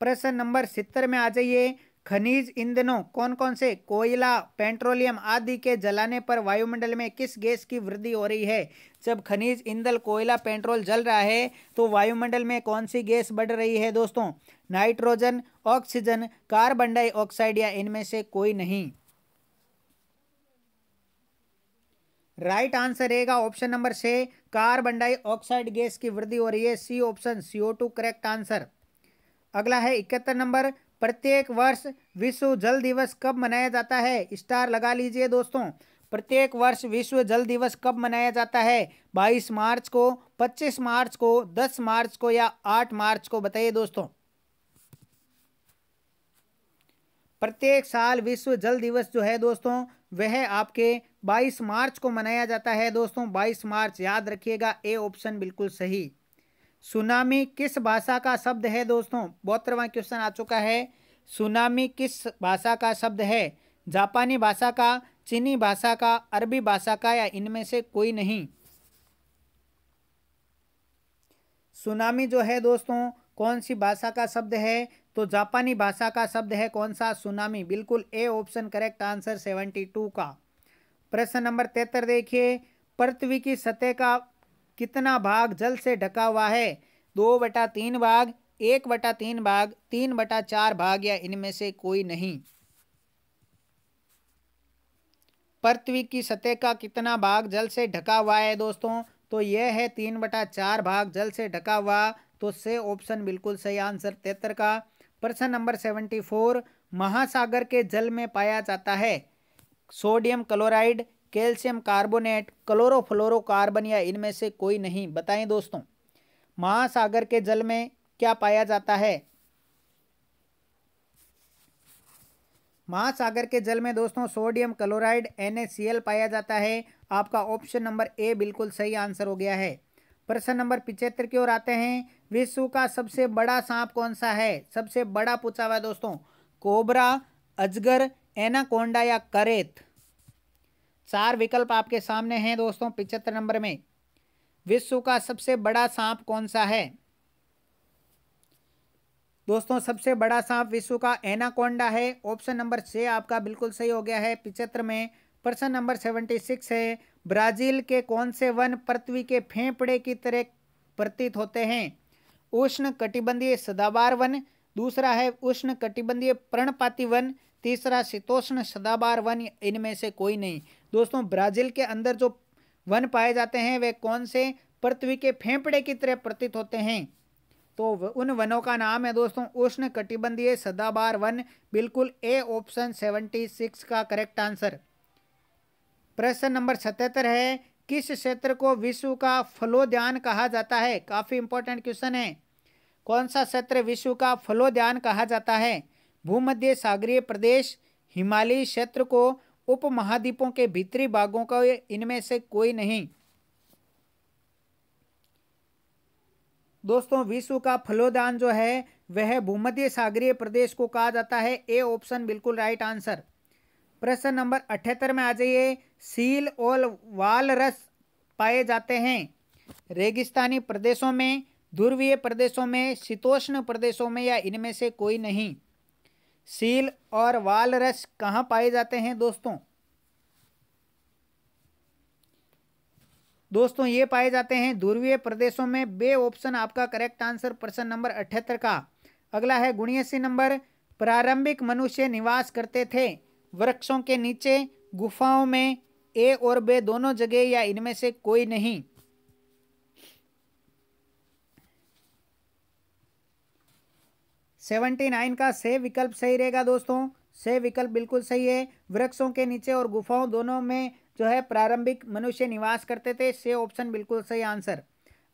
प्रश्न नंबर सितर में आ जाइए खनिज ईंधनों कौन कौन से कोयला पेट्रोलियम आदि के जलाने पर वायुमंडल में किस गैस की वृद्धि हो रही है जब खनिज ईंधन कोयला पेट्रोल जल रहा है तो वायुमंडल में कौन सी गैस बढ़ रही है दोस्तों नाइट्रोजन ऑक्सीजन कार्बन डाइऑक्साइड या इनमें से कोई नहीं राइट आंसर रहेगा option number C carbon dioxide gas की वृद्धि हो रही है C option CO two correct answer अगला है इकहत्तर नंबर प्रत्येक वर्ष विश्व जल दिवस कब मनाया जाता है स्टार लगा लीजिए दोस्तों प्रत्येक वर्ष विश्व जल दिवस कब मनाया जाता है 22 मार्च को 25 मार्च को 10 मार्च को या 8 मार्च को बताइए दोस्तों प्रत्येक साल विश्व जल दिवस जो है दोस्तों वह आपके 22 मार्च को मनाया जाता है दोस्तों 22 मार्च याद रखिएगा ए ऑप्शन बिल्कुल सही सुनामी किस भाषा का शब्द है दोस्तों बहत्तरवा क्वेश्चन आ चुका है सुनामी किस भाषा का शब्द है जापानी भाषा का चीनी भाषा का अरबी भाषा का या इनमें से कोई नहीं सुनामी जो है दोस्तों कौन सी भाषा का शब्द है तो जापानी भाषा का शब्द है कौन सा सुनामी बिल्कुल A option correct answer seventy two का प्रश्न नंबर तेहत्तर देखिए पृथ्वी की सतह का कितना भाग जल से ढका हुआ है दो बटा तीन भाग एक बटा तीन भाग तीन बटा चार भाग या इनमें से कोई नहीं पृथ्वी की सतह का कितना भाग जल से ढका हुआ है दोस्तों तो यह है तीन बटा चार भाग जल से ढका हुआ तो से ऑप्शन बिल्कुल सही आंसर तेतर का प्रश्न नंबर सेवेंटी फोर महासागर के जल में पाया जाता है sodium chloride calcium carbonate chlorofluorocarbon या इनमें से कोई नहीं बताएं दोस्तों महासागर के जल में क्या पाया जाता है महासागर के जल में दोस्तों सोडियम क्लोराइड एन पाया जाता है आपका ऑप्शन नंबर ए बिल्कुल सही आंसर हो गया है प्रश्न नंबर पिचहत्तर की ओर आते हैं विश्व का सबसे बड़ा सांप कौन सा है सबसे बड़ा पूछा हुआ दोस्तों कोबरा अजगर एनाकोंडा या करेत चार विकल्प आपके सामने हैं दोस्तों पिछहत्तर नंबर में विश्व का सबसे बड़ा सांप कौन सा है दोस्तों सबसे बड़ा सांप विश्व का एनाकोंडा है ऑप्शन नंबर छ आपका बिल्कुल सही हो गया है पिछहत्तर में प्रश्न नंबर सेवेंटी सिक्स है ब्राज़ील के कौन से वन पृथ्वी के फेफड़े की तरह प्रतीत होते हैं उष्ण कटिबंधीय सदाबार वन दूसरा है उष्ण कटिबंधीय प्रणपाती वन तीसरा शीतोष्ण सदाबार वन इनमें से कोई नहीं दोस्तों ब्राज़ील के अंदर जो वन पाए जाते हैं वे कौन से पृथ्वी के फेंपड़े की तरह प्रतीत होते हैं तो उन वनों का नाम है दोस्तों उष्ण कटिबंधीय सदाबार वन बिल्कुल ए ऑप्शन सेवेंटी सिक्स का करेक्ट आंसर प्रश्न नंबर सतहत्तर है किस क्षेत्र को विश्व का फलोद्यान कहा जाता है काफ़ी इंपॉर्टेंट क्वेश्चन है कौन सा क्षेत्र विश्व का फलोद्यान कहा जाता है भूमध्य सागरीय प्रदेश हिमालयी क्षेत्र को उप महाद्वीपों के भीतरी भागों का इनमें से कोई नहीं दोस्तों विश्व का फलोदान जो है वह भूमध्य सागरीय प्रदेश को कहा जाता है ए ऑप्शन बिल्कुल राइट आंसर प्रश्न नंबर अठहत्तर में आ जाइए सील और वालरस पाए जाते हैं रेगिस्तानी प्रदेशों में ध्रुवीय प्रदेशों में शीतोष्ण प्रदेशों में या इनमें से कोई नहीं सील और वालरस कहाँ पाए जाते हैं दोस्तों दोस्तों ये पाए जाते हैं ध्रुवीय प्रदेशों में बे ऑप्शन आपका करेक्ट आंसर प्रश्न नंबर अठहत्तर का अगला है गुणियासी नंबर प्रारंभिक मनुष्य निवास करते थे वृक्षों के नीचे गुफाओं में ए और बे दोनों जगह या इनमें से कोई नहीं सेवेंटी नाइन का से विकल्प सही रहेगा दोस्तों से विकल्प बिल्कुल सही है वृक्षों के नीचे और गुफाओं दोनों में जो है प्रारंभिक मनुष्य निवास करते थे से ऑप्शन बिल्कुल सही आंसर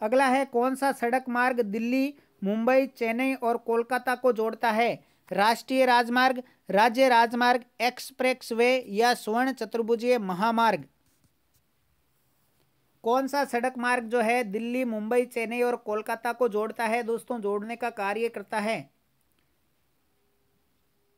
अगला है कौन सा सड़क मार्ग दिल्ली मुंबई चेन्नई और कोलकाता को जोड़ता है राष्ट्रीय राजमार्ग राज्य राजमार्ग एक्सप्रेस वे या स्वर्ण चतुर्भुजीय महामार्ग कौन सा सड़क मार्ग जो है दिल्ली मुंबई चेन्नई और कोलकाता को जोड़ता है दोस्तों जोड़ने का कार्य करता है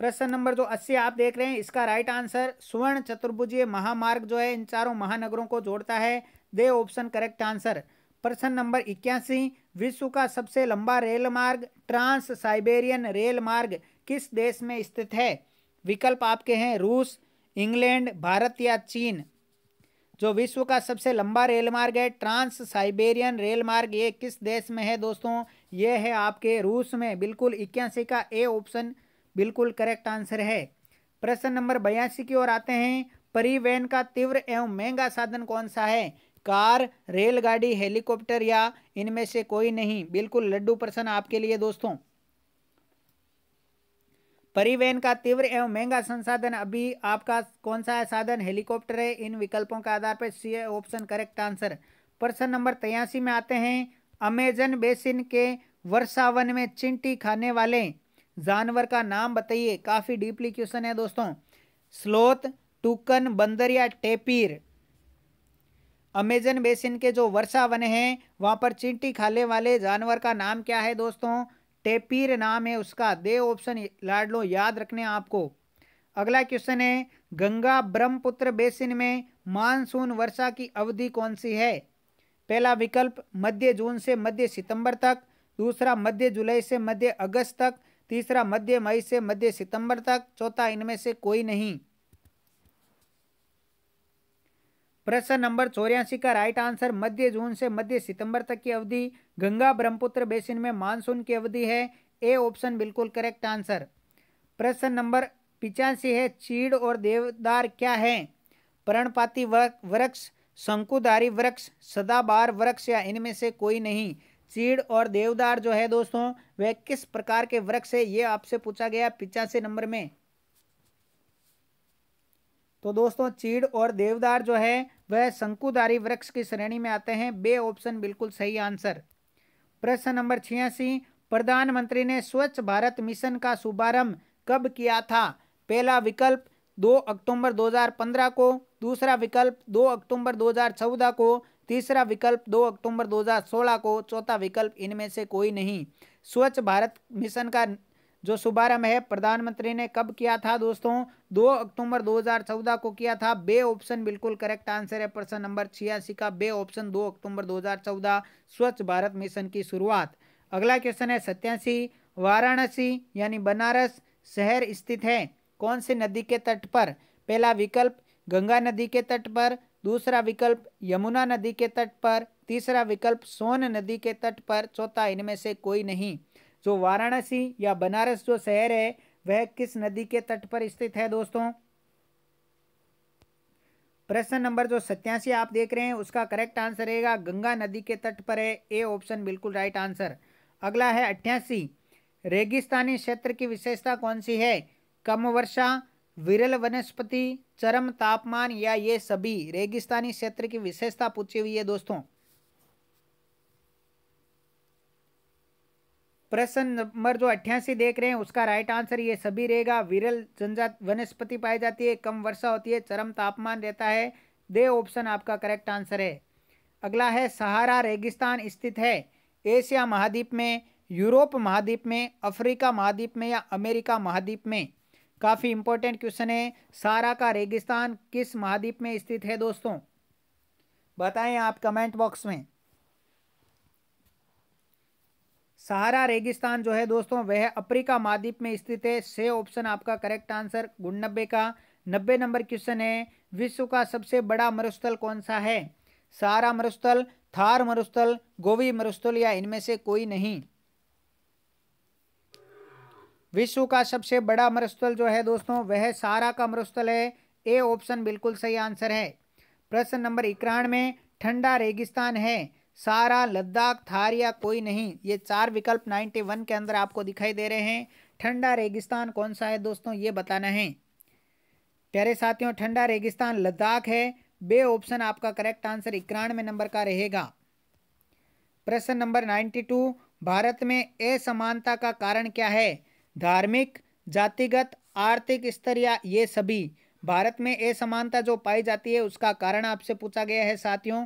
प्रश्न नंबर जो अस्सी आप देख रहे हैं इसका राइट आंसर स्वर्ण चतुर्भुजीय महामार्ग जो है इन चारों महानगरों को जोड़ता है दे ऑप्शन करेक्ट आंसर प्रश्न नंबर इक्यासी विश्व का सबसे लंबा रेल मार्ग ट्रांस साइबेरियन रेल मार्ग किस देश में स्थित है विकल्प आपके हैं रूस इंग्लैंड भारत या चीन जो विश्व का सबसे लंबा रेल मार्ग है ट्रांस साइबेरियन रेल मार्ग ये किस देश में है दोस्तों ये है आपके रूस में बिल्कुल इक्यासी का ए ऑप्शन बिल्कुल करेक्ट आंसर है प्रश्न नंबर बयासी की ओर आते हैं परिवहन का तीव्र एवं महंगा साधन कौन सा है कार रेलगाड़ी हेलीकॉप्टर या इनमें से कोई नहीं बिल्कुल लड्डू प्रश्न आपके लिए दोस्तों परिवहन का तीव्र एवं महंगा संसाधन अभी आपका कौन सा है साधन हेलीकॉप्टर है इन विकल्पों के आधार पर सी ऑप्शन करेक्ट आंसर प्रश्न नंबर तेयासी में आते हैं अमेजन बेसिन के वर्षावन में चिंटी खाने वाले जानवर का नाम बताइए काफ़ी डीपली क्वेश्चन है दोस्तों स्लोथ टूकन बंदर या टेपीर अमेजन बेसिन के जो वर्षा वन हैं वहाँ पर चींटी खाले वाले जानवर का नाम क्या है दोस्तों टेपीर नाम है उसका दे ऑप्शन लाड लो याद रखने आपको अगला क्वेश्चन है गंगा ब्रह्मपुत्र बेसिन में मानसून वर्षा की अवधि कौन सी है पहला विकल्प मध्य जून से मध्य सितंबर तक दूसरा मध्य जुलाई से मध्य अगस्त तक तीसरा मध्य मई से मध्य सितंबर तक चौथा इनमें से कोई नहीं प्रश्न नंबर चौरासी का राइट आंसर मध्य जून से मध्य सितंबर तक की अवधि गंगा ब्रह्मपुत्र बेसिन में मानसून की अवधि है ए ऑप्शन बिल्कुल करेक्ट आंसर प्रश्न नंबर पिचासी है चीड़ और देवदार क्या है पर्णपाती वृक्ष शंकुदारी वृक्ष सदाबार वृक्ष या इनमें से कोई नहीं चीड़ और देवदार जो है दोस्तों वह किस प्रकार के वृक्ष है ये आपसे पूछा गया पिचासी नंबर में तो दोस्तों चीड़ और देवदार जो है वह शंकुदारी वृक्ष की श्रेणी में आते हैं बे ऑप्शन बिल्कुल सही आंसर प्रश्न नंबर छियासी प्रधानमंत्री ने स्वच्छ भारत मिशन का शुभारंभ कब किया था पहला विकल्प 2 अक्टूबर 2015 को दूसरा विकल्प 2 अक्टूबर 2014 को तीसरा विकल्प 2 अक्टूबर 2016 को चौथा विकल्प इनमें से कोई नहीं स्वच्छ भारत मिशन का जो शुभारंभ है प्रधानमंत्री ने कब किया था दोस्तों 2 अक्टूबर 2014 को किया था बे ऑप्शन बिल्कुल करेक्ट आंसर है प्रश्न नंबर छियासी का बे ऑप्शन 2 अक्टूबर 2014 स्वच्छ भारत मिशन की शुरुआत अगला क्वेश्चन है सत्यासी वाराणसी यानी बनारस शहर स्थित है कौन से नदी के तट पर पहला विकल्प गंगा नदी के तट पर दूसरा विकल्प यमुना नदी के तट पर तीसरा विकल्प सोन नदी के तट पर चौथा इनमें से कोई नहीं जो वाराणसी या बनारस जो शहर है वह किस नदी के तट पर स्थित है दोस्तों प्रश्न नंबर जो सत्यासी आप देख रहे हैं उसका करेक्ट आंसर रहेगा गंगा नदी के तट पर है ए ऑप्शन बिल्कुल राइट आंसर अगला है अट्ठासी रेगिस्तानी क्षेत्र की विशेषता कौन सी है कम वर्षा विरल वनस्पति चरम तापमान या ये सभी रेगिस्तानी क्षेत्र की विशेषता पूछी हुई है दोस्तों प्रश्न नंबर जो अट्ठासी देख रहे हैं उसका राइट आंसर ये सभी रहेगा विरल जनजात वनस्पति पाई जाती है कम वर्षा होती है चरम तापमान रहता है दे ऑप्शन आपका करेक्ट आंसर है अगला है सहारा रेगिस्तान स्थित है एशिया महाद्वीप में यूरोप महाद्वीप में अफ्रीका महाद्वीप में या अमेरिका महाद्वीप में काफ़ी इंपॉर्टेंट क्वेश्चन है सारा का रेगिस्तान किस महाद्वीप में स्थित है दोस्तों बताएं आप कमेंट बॉक्स में सहारा रेगिस्तान जो है दोस्तों वह अफ्रीका महाद्वीप में स्थित है से ऑप्शन आपका करेक्ट आंसर गुण नब्बे का नब्बे नंबर क्वेश्चन है विश्व का सबसे बड़ा मरुस्थल कौन सा है सहारा मरुस्थल थार मरुस्थल गोवी मरुस्थल या इनमें से कोई नहीं विश्व का सबसे बड़ा मरुस्थल जो है दोस्तों वह सारा का मरुस्थल है ए ऑप्शन बिल्कुल सही आंसर है प्रश्न नंबर इक्यानवे ठंडा रेगिस्तान है सारा लद्दाख थार या कोई नहीं ये चार विकल्प 91 के अंदर आपको दिखाई दे रहे हैं ठंडा रेगिस्तान कौन सा है दोस्तों ये बताना है प्यारे साथियों ठंडा रेगिस्तान लद्दाख है बे ऑप्शन आपका करेक्ट आंसर इक्यानवे नंबर का रहेगा प्रश्न नंबर 92 भारत में असमानता का कारण क्या है धार्मिक जातिगत आर्थिक स्तर या ये सभी भारत में असमानता जो पाई जाती है उसका कारण आपसे पूछा गया है साथियों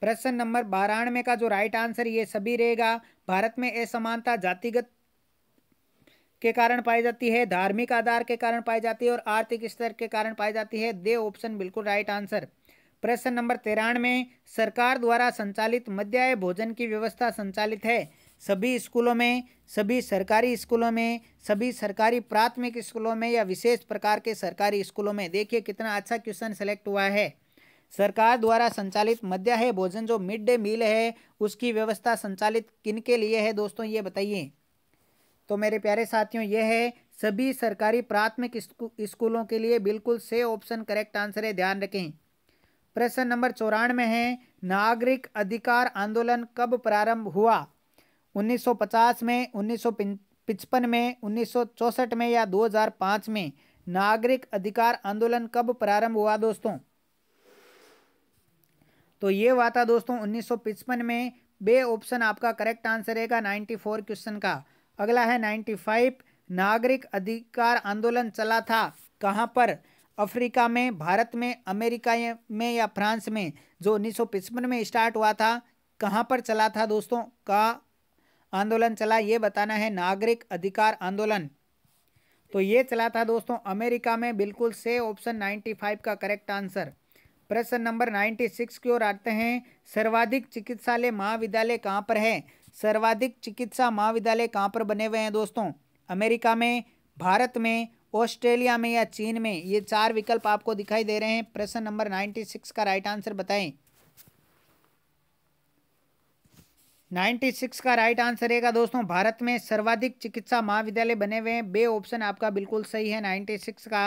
प्रश्न नंबर बारानवे का जो राइट आंसर ये सभी रहेगा भारत में असमानता जातिगत के कारण पाई जाती है धार्मिक आधार के कारण पाई जाती है और आर्थिक स्तर के कारण पाई जाती है दे ऑप्शन बिल्कुल राइट आंसर प्रश्न नंबर तिरानवे सरकार द्वारा संचालित मध्याय भोजन की व्यवस्था संचालित है सभी स्कूलों में सभी सरकारी स्कूलों में सभी सरकारी प्राथमिक स्कूलों में या विशेष प्रकार के सरकारी स्कूलों में देखिए कितना अच्छा क्वेश्चन सेलेक्ट हुआ है सरकार द्वारा संचालित मध्याह भोजन जो मिड डे मील है उसकी व्यवस्था संचालित किन के लिए है दोस्तों ये बताइए तो मेरे प्यारे साथियों यह है सभी सरकारी प्राथमिक स्कूलों के लिए बिल्कुल से ऑप्शन करेक्ट आंसर है ध्यान रखें प्रश्न नंबर चौरानवे है नागरिक अधिकार आंदोलन कब प्रारंभ हुआ 1950 में उन्नीस में उन्नीस में या 2005 में नागरिक अधिकार आंदोलन कब प्रारंभ हुआ दोस्तों तो ये हुआ था दोस्तों 1955 में बे ऑप्शन आपका करेक्ट आंसर रहेगा 94 क्वेश्चन का अगला है 95 नागरिक अधिकार आंदोलन चला था कहाँ पर अफ्रीका में भारत में अमेरिका में या फ्रांस में जो उन्नीस में स्टार्ट हुआ था कहाँ पर चला था दोस्तों का आंदोलन चला ये बताना है नागरिक अधिकार आंदोलन तो ये चला था दोस्तों अमेरिका में बिल्कुल से ऑप्शन 95 का करेक्ट आंसर प्रश्न नंबर 96 की ओर आते हैं सर्वाधिक चिकित्सालय महाविद्यालय कहाँ पर है सर्वाधिक चिकित्सा महाविद्यालय कहाँ पर बने हुए हैं दोस्तों अमेरिका में भारत में ऑस्ट्रेलिया में या चीन में ये चार विकल्प आपको दिखाई दे रहे हैं प्रश्न नंबर नाइन्टी का राइट आंसर बताएँ नाइन्टी सिक्स का राइट आंसर रहेगा दोस्तों भारत में सर्वाधिक चिकित्सा महाविद्यालय बने हुए हैं बे ऑप्शन आपका बिल्कुल सही है नाइन्टी सिक्स का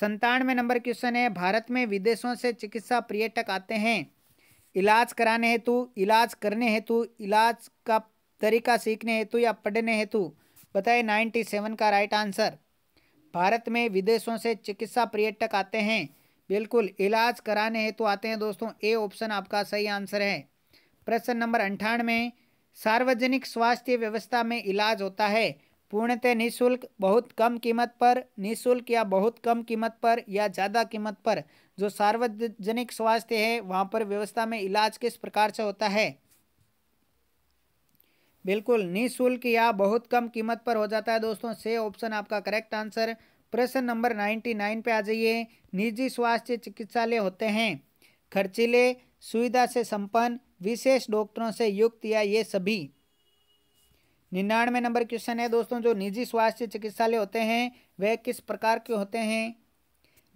संतानवे नंबर क्वेश्चन है भारत में विदेशों से चिकित्सा पर्यटक आते हैं इलाज कराने हेतु इलाज करने हेतु इलाज का तरीका सीखने हेतु या पढ़ने हेतु बताए नाइन्टी सेवन का राइट आंसर भारत में विदेशों से चिकित्सा पर्यटक आते हैं बिल्कुल इलाज कराने हेतु आते हैं दोस्तों ए ऑप्शन आपका सही आंसर है प्रश्न नंबर अंठानवे सार्वजनिक स्वास्थ्य व्यवस्था में इलाज होता है पूर्णतः निःशुल्क बहुत कम कीमत पर निःशुल्क या बहुत कम कीमत पर या ज़्यादा कीमत पर जो सार्वजनिक स्वास्थ्य है वहाँ पर व्यवस्था में इलाज किस प्रकार से होता है बिल्कुल निःशुल्क या बहुत कम कीमत पर हो जाता है दोस्तों से ऑप्शन आपका करेक्ट आंसर प्रश्न नंबर नाइन्टी नाइन पर आ जाइए निजी स्वास्थ्य चिकित्सालय होते हैं खर्चीले सुविधा से संपन्न विशेष डॉक्टरों से युक्त या ये सभी निन्यानवे नंबर क्वेश्चन है दोस्तों जो निजी स्वास्थ्य चिकित्सालय होते हैं वह किस प्रकार के होते हैं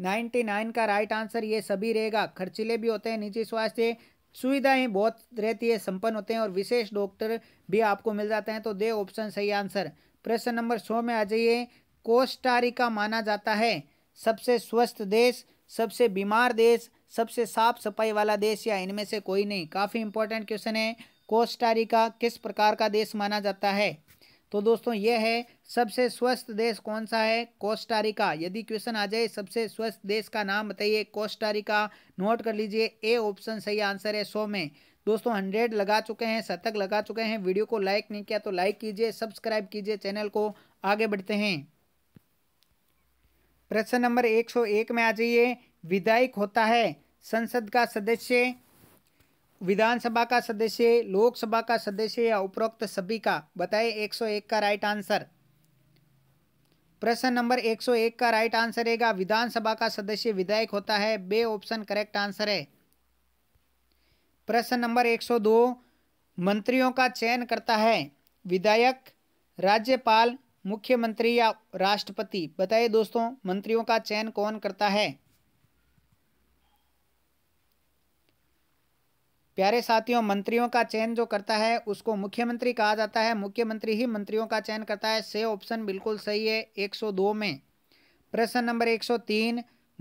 नाइन्टी नाइन का राइट आंसर ये सभी रहेगा खर्चीले भी होते हैं निजी स्वास्थ्य सुविधाएं बहुत रहती है संपन्न होते हैं और विशेष डॉक्टर भी आपको मिल जाते हैं तो दे ऑप्शन सही आंसर प्रश्न नंबर सौ में आ जाइए कोस्टारिका माना जाता है सबसे स्वस्थ देश सबसे बीमार देश सबसे साफ सफाई वाला देश या इनमें से कोई नहीं काफ़ी इंपॉर्टेंट क्वेश्चन है कोस्टारिका किस प्रकार का देश माना जाता है तो दोस्तों यह है सबसे स्वस्थ देश कौन सा है कोस्टारिका यदि क्वेश्चन आ जाए सबसे स्वस्थ देश का नाम बताइए कोस्टारिका नोट कर लीजिए ए ऑप्शन सही आंसर है सौ में दोस्तों हंड्रेड लगा चुके हैं शतक लगा चुके हैं वीडियो को लाइक नहीं किया तो लाइक कीजिए सब्सक्राइब कीजिए चैनल को आगे बढ़ते हैं प्रश्न नंबर एक सौ एक में आ जाइए विधायक होता है संसद का सदस्य विधानसभा का सदस्य लोकसभा का सदस्य या उपरोक्त सभी का बताए 101 का राइट आंसर प्रश्न नंबर 101 का राइट आंसर है विधानसभा का सदस्य विधायक होता है बे ऑप्शन करेक्ट आंसर है प्रश्न नंबर 102 मंत्रियों का चयन करता है विधायक राज्यपाल मुख्यमंत्री या राष्ट्रपति बताइए दोस्तों मंत्रियों का चयन कौन करता है प्यारे साथियों मंत्रियों का चयन जो करता है उसको मुख्यमंत्री कहा जाता है मुख्यमंत्री ही मंत्रियों का चयन करता है से ऑप्शन बिल्कुल सही है 102 में प्रश्न नंबर 103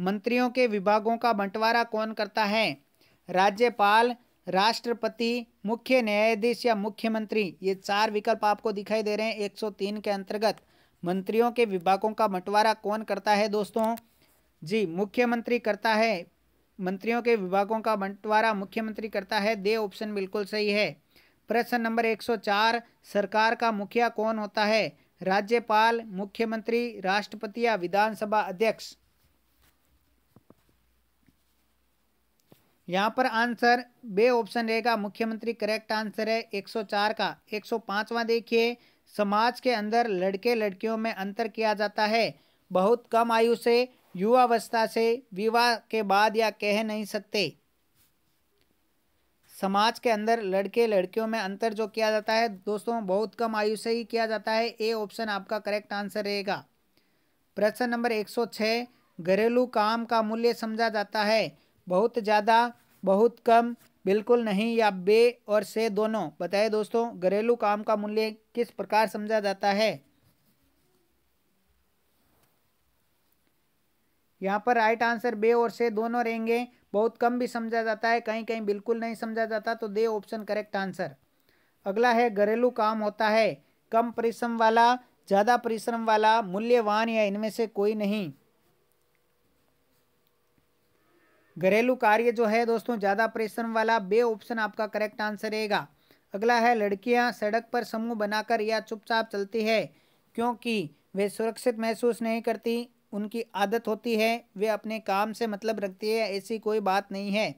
मंत्रियों के विभागों का बंटवारा कौन करता है राज्यपाल राष्ट्रपति मुख्य न्यायाधीश या मुख्यमंत्री ये चार विकल्प आपको दिखाई दे रहे हैं एक के अंतर्गत मंत्रियों के विभागों का बंटवारा कौन करता है दोस्तों जी मुख्यमंत्री करता है मंत्रियों के विभागों का बंटवारा मुख्यमंत्री करता है दे ऑप्शन बिल्कुल सही है प्रश्न नंबर 104 सरकार का मुखिया कौन होता है राज्यपाल मुख्यमंत्री राष्ट्रपति या विधानसभा अध्यक्ष यहाँ पर आंसर बे ऑप्शन रहेगा मुख्यमंत्री करेक्ट आंसर है 104 का 105वां देखिए समाज के अंदर लड़के लड़कियों में अंतर किया जाता है बहुत कम आयु से युवावस्था से विवाह के बाद या कह नहीं सकते समाज के अंदर लड़के लड़कियों में अंतर जो किया जाता है दोस्तों बहुत कम आयु से ही किया जाता है ए ऑप्शन आपका करेक्ट आंसर रहेगा प्रश्न नंबर 106 घरेलू काम का मूल्य समझा जाता है बहुत ज़्यादा बहुत कम बिल्कुल नहीं या बे और से दोनों बताए दोस्तों घरेलू काम का मूल्य किस प्रकार समझा जाता है यहाँ पर राइट आंसर बे और से दोनों रहेंगे बहुत कम भी समझा जाता है कहीं कहीं बिल्कुल नहीं समझा जाता तो दे ऑप्शन करेक्ट आंसर अगला है घरेलू काम होता है कम परिश्रम वाला ज़्यादा परिश्रम वाला मूल्यवान या इनमें से कोई नहीं घरेलू कार्य जो है दोस्तों ज़्यादा परिश्रम वाला बे ऑप्शन आपका करेक्ट आंसर रहेगा अगला है लड़कियां सड़क पर समूह बनाकर या चुपचाप चलती है क्योंकि वे सुरक्षित महसूस नहीं करती उनकी आदत होती है वे अपने काम से मतलब रखती है ऐसी कोई बात नहीं है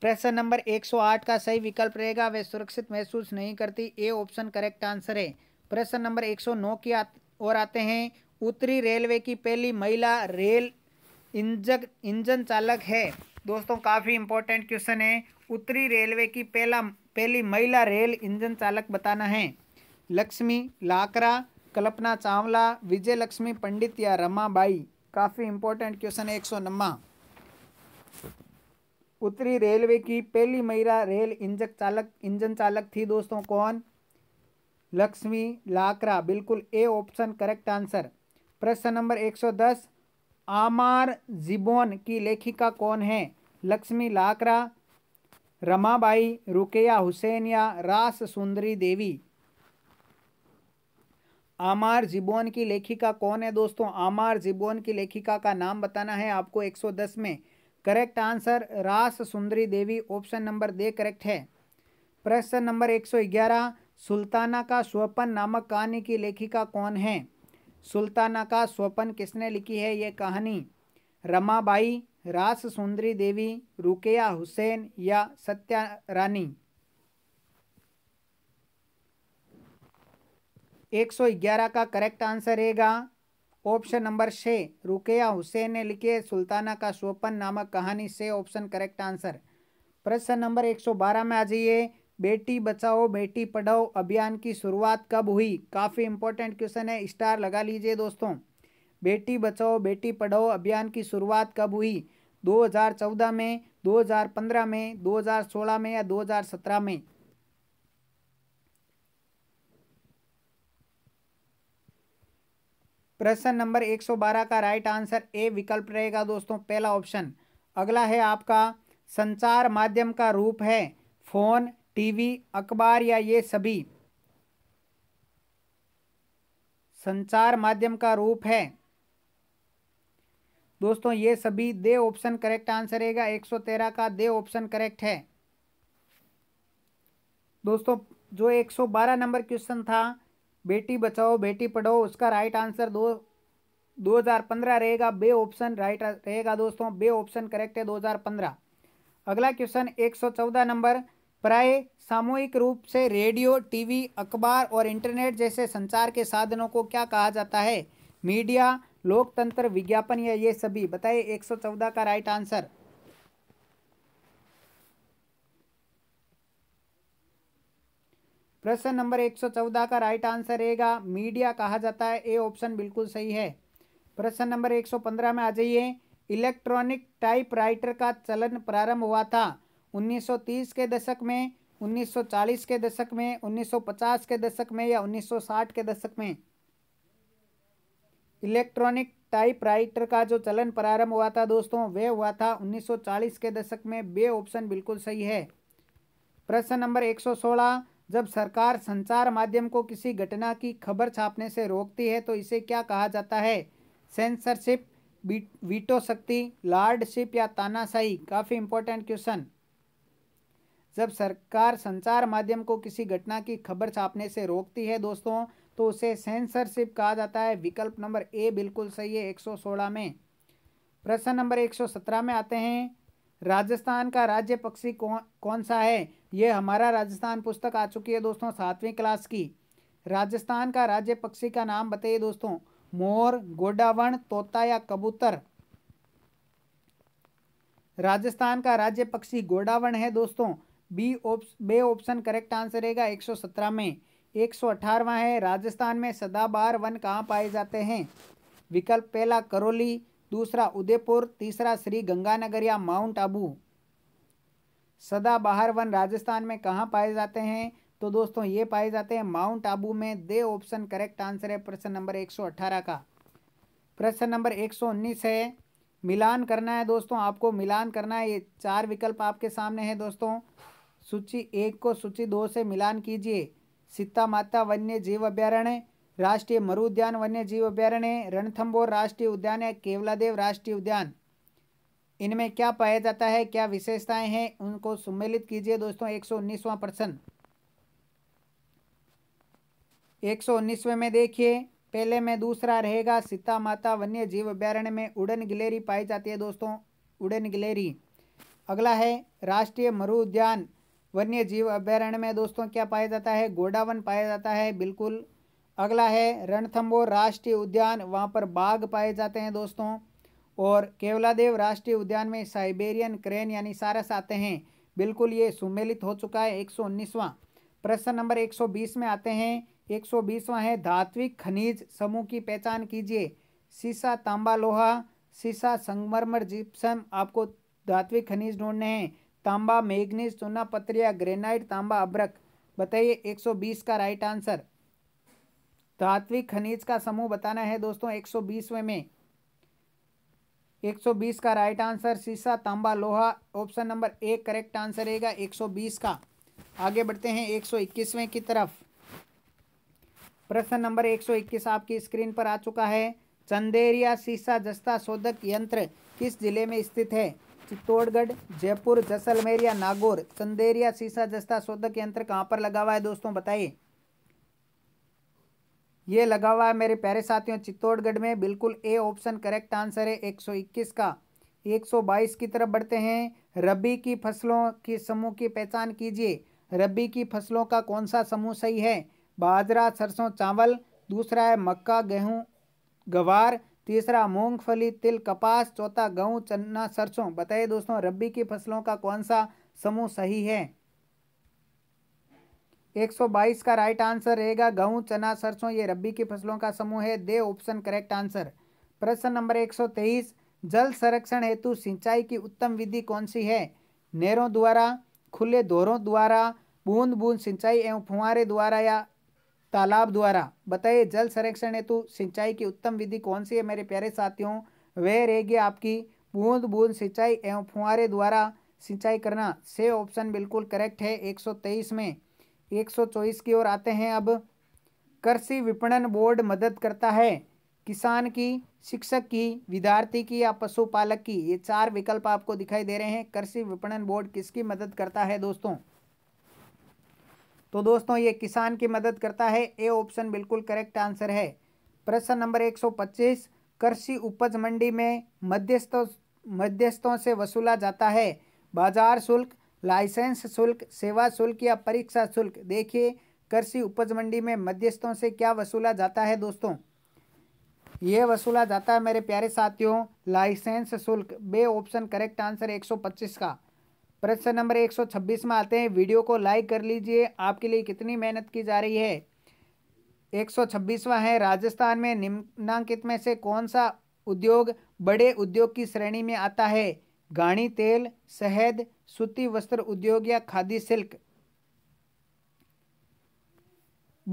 प्रश्न नंबर 108 का सही विकल्प रहेगा वे सुरक्षित महसूस नहीं करती ए ऑप्शन करेक्ट आंसर है प्रश्न नंबर 109 की ओर आते हैं उत्तरी रेलवे की पहली महिला रेल इंजक इंजन चालक है दोस्तों काफ़ी इंपॉर्टेंट क्वेश्चन है उत्तरी रेलवे की पहला पहली महिला रेल इंजन चालक बताना है लक्ष्मी लाकरा कल्पना चावला विजय लक्ष्मी पंडित या रमाबाई काफ़ी इंपॉर्टेंट क्वेश्चन है एक सौ नम्मा उत्तरी रेलवे की पहली महिला रेल इंजक चालक इंजन चालक थी दोस्तों कौन लक्ष्मी लाकरा बिल्कुल ए ऑप्शन करेक्ट आंसर प्रश्न नंबर 110 आमार जिबोन की लेखिका कौन है लक्ष्मी लाकरा रमाबाई रुकेया हुसैन या रास सुंदरी देवी आमार जिबोन की लेखिका कौन है दोस्तों आमार जिबोन की लेखिका का नाम बताना है आपको 110 में correct answer Ras Sundari Devi option number D correct है प्रश्न नंबर 111 सुल्ताना का स्वपन नामक कहानी की लेखिका कौन है सुल्ताना का स्वपन किसने लिखी है ये कहानी रमाबाई रास सुंदरी देवी रुकेया हुसैन या सत्या रानी 111 का करेक्ट आंसर रहेगा ऑप्शन नंबर छः रुकेया हुसैन ने लिखे सुल्ताना का स्वपन नामक कहानी से ऑप्शन करेक्ट आंसर प्रश्न नंबर 112 में आ जाइए बेटी बचाओ बेटी पढ़ाओ अभियान की शुरुआत कब हुई काफ़ी इंपॉर्टेंट क्वेश्चन है स्टार लगा लीजिए दोस्तों बेटी बचाओ बेटी पढ़ाओ अभियान की शुरुआत कब हुई 2014 में 2015 में 2016 में या 2017 में प्रश्न नंबर 112 का राइट आंसर ए विकल्प रहेगा दोस्तों पहला ऑप्शन अगला है आपका संचार माध्यम का रूप है फोन टीवी अखबार या ये सभी संचार माध्यम का रूप है दोस्तों ये सभी दे ऑप्शन करेक्ट आंसर रहेगा 113 का दे ऑप्शन करेक्ट है दोस्तों जो 112 नंबर क्वेश्चन था बेटी बचाओ बेटी पढ़ाओ उसका राइट आंसर दो 2015 रहेगा बे ऑप्शन राइट रहेगा दोस्तों बे ऑप्शन करेक्ट है 2015 अगला क्वेश्चन 114 नंबर प्राय सामूहिक रूप से रेडियो टीवी अखबार और इंटरनेट जैसे संचार के साधनों को क्या कहा जाता है मीडिया लोकतंत्र विज्ञापन या ये सभी बताइए 114 का राइट आंसर प्रश्न नंबर 114 का राइट आंसर रहेगा मीडिया कहा जाता है ए ऑप्शन बिल्कुल सही है प्रश्न नंबर 115 में आ जाइए इलेक्ट्रॉनिक टाइपराइटर का चलन प्रारंभ हुआ था 1930 के दशक में 1940 के दशक में 1950 के दशक में या 1960 के दशक में इलेक्ट्रॉनिक टाइपराइटर का जो चलन प्रारंभ हुआ था दोस्तों वह हुआ था 1940 के दशक में बे ऑप्शन बिल्कुल सही है प्रश्न नंबर 116 जब सरकार संचार माध्यम को किसी घटना की खबर छापने से रोकती है तो इसे क्या कहा जाता है सेंसरशिप वीटो शक्ति लॉर्डशिप या तानाशाही काफ़ी इंपॉर्टेंट क्वेश्चन जब सरकार संचार माध्यम को किसी घटना की खबर छापने से रोकती है दोस्तों तो उसे सेंसरशिप कहा जाता है विकल्प नंबर ए बिल्कुल सही है 116 में प्रश्न नंबर 117 में आते हैं राजस्थान का राज्य पक्षी कौन कौन सा है ये हमारा राजस्थान पुस्तक आ चुकी है दोस्तों सातवीं क्लास की राजस्थान का राज्य पक्षी का नाम बताइए दोस्तों मोर गोडावन तोता या कबूतर राजस्थान का राज्य पक्षी गोडावन है दोस्तों B option B option correct answer रहेगा 117 में 118वां है राजस्थान में सदाबहार वन कहाँ पाए जाते हैं विकल्प पहला करौली दूसरा उदयपुर तीसरा श्री गंगानगर या माउंट आबू सदाबहार वन राजस्थान में कहाँ पाए जाते हैं तो दोस्तों ये पाए जाते हैं माउंट आबू में दे ऑप्शन करेक्ट आंसर है प्रश्न नंबर 118 का प्रश्न नंबर 119 है मिलान करना है दोस्तों आपको मिलान करना है ये चार विकल्प आपके सामने हैं दोस्तों सूची एक को सूची दो से मिलान कीजिए सीता माता वन्य जीव अभ्यारण्य राष्ट्रीय मरु उद्यान वन्य जीव अभ्यारण्य रणथम्बोर राष्ट्रीय उद्यान है केवलादेव राष्ट्रीय उद्यान इनमें क्या पाया जाता है क्या विशेषताएं हैं उनको सम्मिलित कीजिए दोस्तों एक सौ उन्नीसवा प्रश्न एक सौ उन्नीसवें में देखिए पहले में दूसरा रहेगा सीता माता वन्य जीव अभ्यारण्य में उड़न गिलेरी पाई जाती है दोस्तों उड़न गिलेरी अगला है राष्ट्रीय मरु उद्यान वन्य जीव अभ्यारण्य में दोस्तों क्या पाया जाता है गोडावन पाया जाता है बिल्कुल अगला है रणथम्बोर राष्ट्रीय उद्यान वहाँ पर बाघ पाए जाते हैं दोस्तों और केवलादेव राष्ट्रीय उद्यान में साइबेरियन क्रेन यानी सारस आते हैं बिल्कुल ये सुमेलित हो चुका है एक प्रश्न नंबर 120 में आते हैं एक है धात्विक खनिज समूह की पहचान कीजिए सीसा तांबा लोहा सीसा संगमरमर जिप्सम आपको धात्विक खनिज ढूंढने हैं तांबा मैग्नीज चूना पत्रिया ग्रेनाइट तांबा अब्रक बताइए 120 का राइट आंसर धात्विक खनिज का समूह बताना है दोस्तों बीसवें में 120 का राइट आंसर शीशा तांबा लोहा option number A correct answer रहेगा 120 का आगे बढ़ते हैं 121वें की तरफ प्रश्न नंबर 121 आपकी स्क्रीन पर आ चुका है चंदेरिया शीशा जस्ता शोधक यंत्र किस जिले में स्थित है चित्तौड़गढ़ जयपुर जैसलमेर या नागौर चंदेरिया शीशा जस्ता शोधक यंत्र कहाँ पर लगा हुआ है दोस्तों बताइए ये लगा हुआ है मेरे प्यारे साथियों चित्तौड़गढ़ में बिल्कुल ए ऑप्शन करेक्ट आंसर है 121 का 122 की तरफ बढ़ते हैं रबी की फसलों की समूह की पहचान कीजिए रबी की फसलों का कौन सा समूह सही है बाजरा सरसों चावल दूसरा है मक्का गेहूँ गवार तीसरा मूंगफली तिल कपास चौथा गेहूँ चना सरसों बताइए दोस्तों रबी की फसलों का कौन सा समूह सही है 122 का राइट आंसर रहेगा गेहूँ चना सरसों ये रबी की फसलों का समूह है दे ऑप्शन करेक्ट आंसर प्रश्न नंबर 123 जल संरक्षण हेतु सिंचाई की उत्तम विधि कौन सी है नहरों द्वारा खुले दोहरों द्वारा बूंद बूंद सिंचाई एवं फुहारे द्वारा या तालाब द्वारा बताइए जल संरक्षण हेतु सिंचाई की उत्तम विधि कौन सी है मेरे प्यारे साथियों वह रहेगी आपकी बूंद बूंद सिंचाई एवं फुहारे द्वारा सिंचाई करना से ऑप्शन बिल्कुल करेक्ट है 123 में 124 की ओर आते हैं अब कृषि विपणन बोर्ड मदद करता है किसान की शिक्षक की विद्यार्थी की या पशुपालक की ये चार विकल्प आपको दिखाई दे रहे हैं कृषि विपणन बोर्ड किसकी मदद करता है दोस्तों तो दोस्तों ये किसान की मदद करता है ए ऑप्शन बिल्कुल करेक्ट आंसर है प्रश्न नंबर 125 कृषि उपज मंडी में मध्यस्थों मध्यस्थों से वसूला जाता है बाजार शुल्क लाइसेंस शुल्क सेवा शुल्क या परीक्षा शुल्क देखिए कृषि उपज मंडी में मध्यस्थों से क्या वसूला जाता है दोस्तों ये वसूला जाता है मेरे प्यारे साथियों लाइसेंस शुल्क बे ऑप्शन करेक्ट आंसर 125 का प्रश्न नंबर 126 में आते हैं वीडियो को लाइक कर लीजिए आपके लिए कितनी मेहनत की जा रही है 126वां है राजस्थान में निम्नांकित में से कौन सा उद्योग बड़े उद्योग की श्रेणी में आता है घाणी तेल शहद सूती वस्त्र उद्योग या खादी सिल्क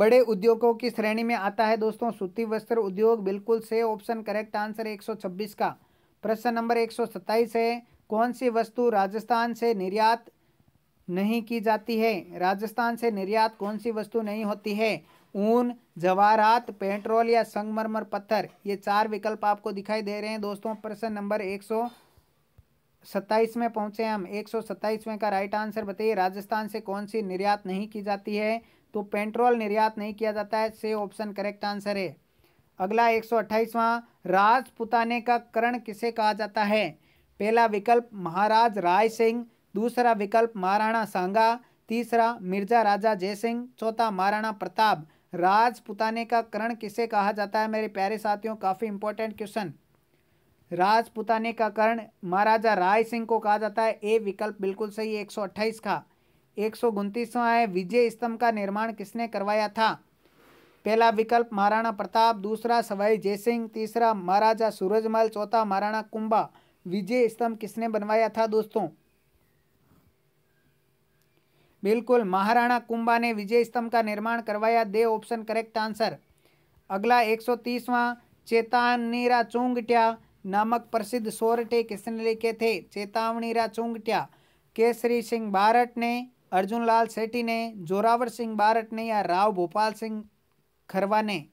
बड़े उद्योगों की श्रेणी में आता है दोस्तों सूती वस्त्र उद्योग बिल्कुल से ऑप्शन करेक्ट आंसर 126 का प्रश्न नंबर 127 है कौन सी वस्तु राजस्थान से निर्यात नहीं की जाती है राजस्थान से निर्यात कौन सी वस्तु नहीं होती है ऊन जवाहरात पेट्रोल या संगमरमर पत्थर ये चार विकल्प आपको दिखाई दे रहे हैं दोस्तों प्रश्न नंबर एक सत्ताईस में पहुंचे हम एक सौ सत्ताईसवें का राइट आंसर बताइए राजस्थान से कौन सी निर्यात नहीं की जाती है तो पेट्रोल निर्यात नहीं किया जाता है से ऑप्शन करेक्ट आंसर है अगला एक सौ अट्ठाईसवां राजपुताने का करण किसे कहा जाता है पहला विकल्प महाराज राय सिंह दूसरा विकल्प महाराणा सांगा तीसरा मिर्जा राजा जय सिंह चौथा महाराणा प्रताप राजपुताने का करण किसे कहा जाता है मेरे प्यारे साथियों काफ़ी इंपॉर्टेंट क्वेश्चन राजपुताने का कर्ण महाराजा राय सिंह को कहा जाता है ए विकल्प बिल्कुल सही 128 का एक सौ है विजय स्तंभ का निर्माण किसने करवाया था पहला विकल्प महाराणा प्रताप दूसरा सवाई जय सिंह तीसरा महाराजा सूरजमल चौथा महाराणा कुंभा विजय स्तंभ किसने बनवाया था दोस्तों बिल्कुल महाराणा कुंभा ने विजय स्तंभ का निर्माण करवाया दे ऑप्शन करेक्ट आंसर अगला एक सौ तीसवां चेतानीरा चुंगटिया नामक प्रसिद्ध सोरठे किसने लिखे थे चेतावनी रा चुंगटिया केसरी सिंह बारट ने अर्जुन लाल सेठी ने जोरावर सिंह बारट ने या राव भोपाल सिंह खरवा ने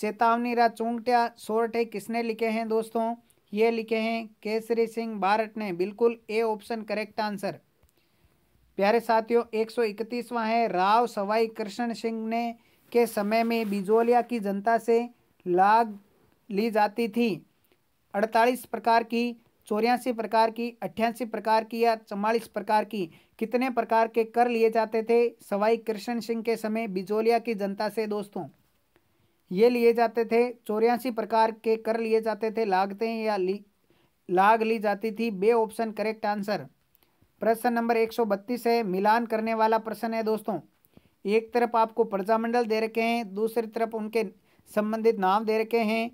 चेतावनी रा चुंगटिया सोरठे किसने लिखे हैं दोस्तों ये लिखे हैं केसरी सिंह बारट ने बिल्कुल ए ऑप्शन करेक्ट आंसर प्यारे साथियों एक सौ इकतीसवां है राव सवाई कृष्ण सिंह ने के समय में बिजोलिया की जनता से लाग ली जाती थी अड़तालीस प्रकार की चौरासी प्रकार की अट्ठासी प्रकार की या चवालीस प्रकार की कितने प्रकार के कर लिए जाते थे सवाई कृष्ण सिंह के समय बिजोलिया की जनता से दोस्तों ये लिए जाते थे चौरासी प्रकार के कर लिए जाते थे हैं या ली लाग ली जाती थी बे ऑप्शन करेक्ट आंसर प्रश्न नंबर 132 है मिलान करने वाला प्रश्न है दोस्तों एक तरफ आपको प्रजामंडल दे रखे हैं दूसरी तरफ उनके संबंधित नाम दे रखे हैं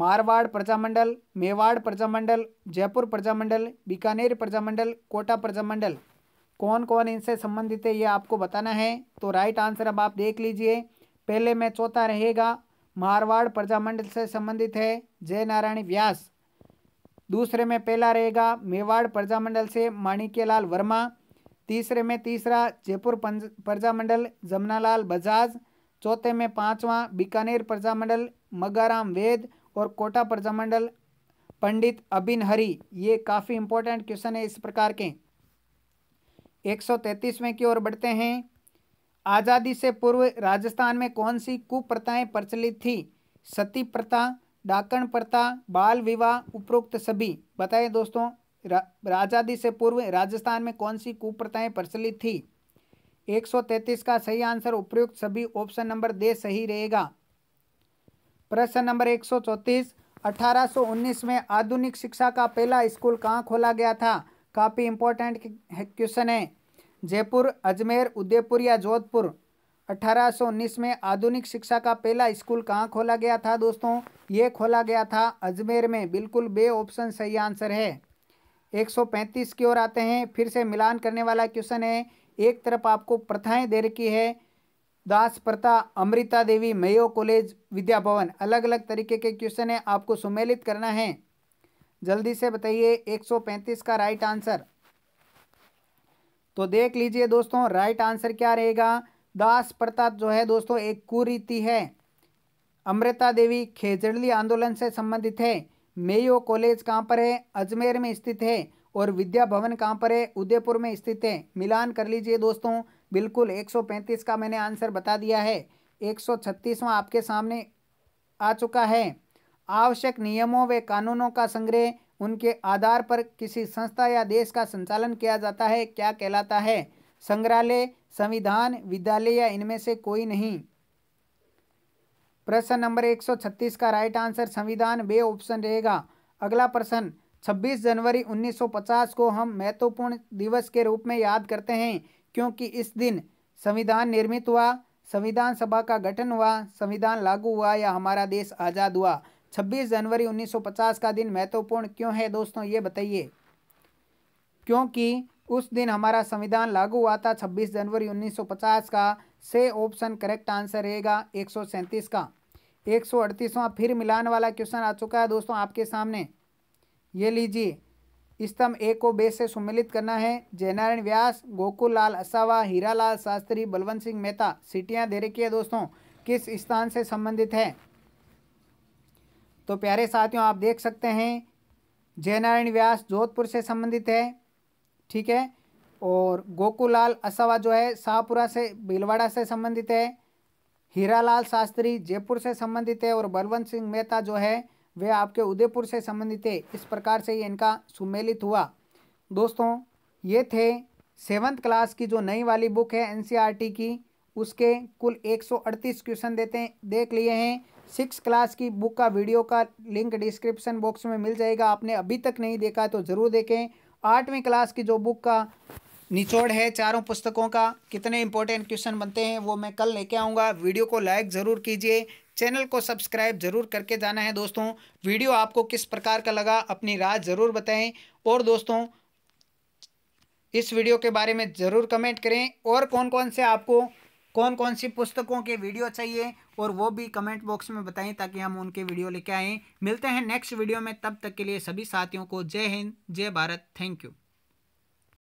मारवाड़ प्रजामंडल मेवाड़ प्रजामंडल जयपुर प्रजामंडल बीकानेर प्रजामंडल कोटा प्रजामंडल कौन कौन इनसे संबंधित है ये आपको बताना है तो राइट आंसर अब आप देख लीजिए पहले में चौथा रहेगा मारवाड़ प्रजामंडल से संबंधित है जय नारायण व्यास दूसरे में पहला रहेगा मेवाड़ प्रजामंडल से माणिक्यलाल वर्मा तीसरे में तीसरा जयपुर प्रजामंडल जमुनालाल बजाज चौथे में पांचवा बीकानेर प्रजामंडल मगाराम वेद और कोटा प्रजामंडल पंडित अबिन हरी ये काफ़ी इंपॉर्टेंट क्वेश्चन है इस प्रकार के तैतीस में की ओर बढ़ते हैं आज़ादी से पूर्व राजस्थान में कौन सी कुप्रथाएं प्रचलित थी सती प्रथा डाकण प्रथा बाल विवाह उपरोक्त सभी बताए दोस्तों आज़ादी से पूर्व राजस्थान में कौन सी कुप्रथाएं प्रचलित थी 133 का सही आंसर उपयुक्त सभी ऑप्शन नंबर दे सही रहेगा प्रश्न नंबर एक सौ चौंतीस उन्नीस में आधुनिक शिक्षा का पहला स्कूल कहाँ खोला गया था काफ़ी इंपॉर्टेंट क्वेश्चन है जयपुर अजमेर उदयपुर या जोधपुर 1819 में आधुनिक शिक्षा का पहला स्कूल कहाँ खोला गया था दोस्तों ये खोला गया था अजमेर में बिल्कुल बे ऑप्शन सही आंसर है 135 की ओर आते हैं फिर से मिलान करने वाला क्वेश्चन है एक तरफ आपको प्रथाएं दे रखी है दास प्रथा अमृता देवी मेयो कॉलेज विद्या भवन अलग अलग तरीके के क्वेश्चन है आपको सुमेलित करना है जल्दी से बताइए 135 का राइट आंसर तो देख लीजिए दोस्तों राइट आंसर क्या रहेगा दास प्रथा जो है दोस्तों एक कुरीति है अमृता देवी खेजड़ली आंदोलन से संबंधित है मेयो कॉलेज कहाँ पर है अजमेर में स्थित है और विद्या भवन कहाँ पर है उदयपुर में स्थित है मिलान कर लीजिए दोस्तों बिल्कुल 135 का मैंने आंसर बता दिया है 136वां आपके सामने आ चुका है आवश्यक नियमों व कानूनों का संग्रह उनके आधार पर किसी संस्था या देश का संचालन किया जाता है क्या कहलाता है संग्रहालय संविधान विद्यालय या इनमें से कोई नहीं प्रश्न नंबर 136 का राइट आंसर संविधान बे ऑप्शन रहेगा अगला प्रश्न 26 जनवरी 1950 को हम महत्वपूर्ण दिवस के रूप में याद करते हैं क्योंकि इस दिन संविधान निर्मित हुआ संविधान सभा का गठन हुआ संविधान लागू हुआ या हमारा देश आज़ाद हुआ 26 जनवरी 1950 का दिन महत्वपूर्ण क्यों है दोस्तों ये बताइए क्योंकि उस दिन हमारा संविधान लागू हुआ था 26 जनवरी 1950 का से ऑप्शन करेक्ट आंसर रहेगा एक का एक फिर मिलान वाला क्वेश्चन आ चुका है दोस्तों आपके सामने ये लीजिए स्तंभ ए को बे से सुमिलित करना है जयनारायण व्यास गोकुल लाल असावा हीरालाल शास्त्री बलवंत सिंह मेहता सिटियाँ दे रखी है दोस्तों किस स्थान से संबंधित है तो प्यारे साथियों आप देख सकते हैं जयनारायण व्यास जोधपुर से संबंधित है ठीक है और गोकुलाल असावा जो है शाहपुरा से भीलवाड़ा से संबंधित है हीरालाल शास्त्री जयपुर से संबंधित है और बलवंत सिंह मेहता जो है वे आपके उदयपुर से संबंधित थे इस प्रकार से ये इनका सुमेलित हुआ दोस्तों ये थे सेवन्थ क्लास की जो नई वाली बुक है एनसीईआरटी की उसके कुल 138 क्वेश्चन देते देख लिए हैं सिक्स क्लास की बुक का वीडियो का लिंक डिस्क्रिप्शन बॉक्स में मिल जाएगा आपने अभी तक नहीं देखा तो ज़रूर देखें आठवीं क्लास की जो बुक का निचोड़ है चारों पुस्तकों का कितने इंपॉर्टेंट क्वेश्चन बनते हैं वो मैं कल लेके आऊँगा वीडियो को लाइक ज़रूर कीजिए चैनल को सब्सक्राइब जरूर करके जाना है दोस्तों वीडियो आपको किस प्रकार का लगा अपनी राय ज़रूर बताएं और दोस्तों इस वीडियो के बारे में ज़रूर कमेंट करें और कौन कौन से आपको कौन कौन सी पुस्तकों के वीडियो चाहिए और वो भी कमेंट बॉक्स में बताएं ताकि हम उनके वीडियो लेके आएँ मिलते हैं नेक्स्ट वीडियो में तब तक के लिए सभी साथियों को जय हिंद जय भारत थैंक यू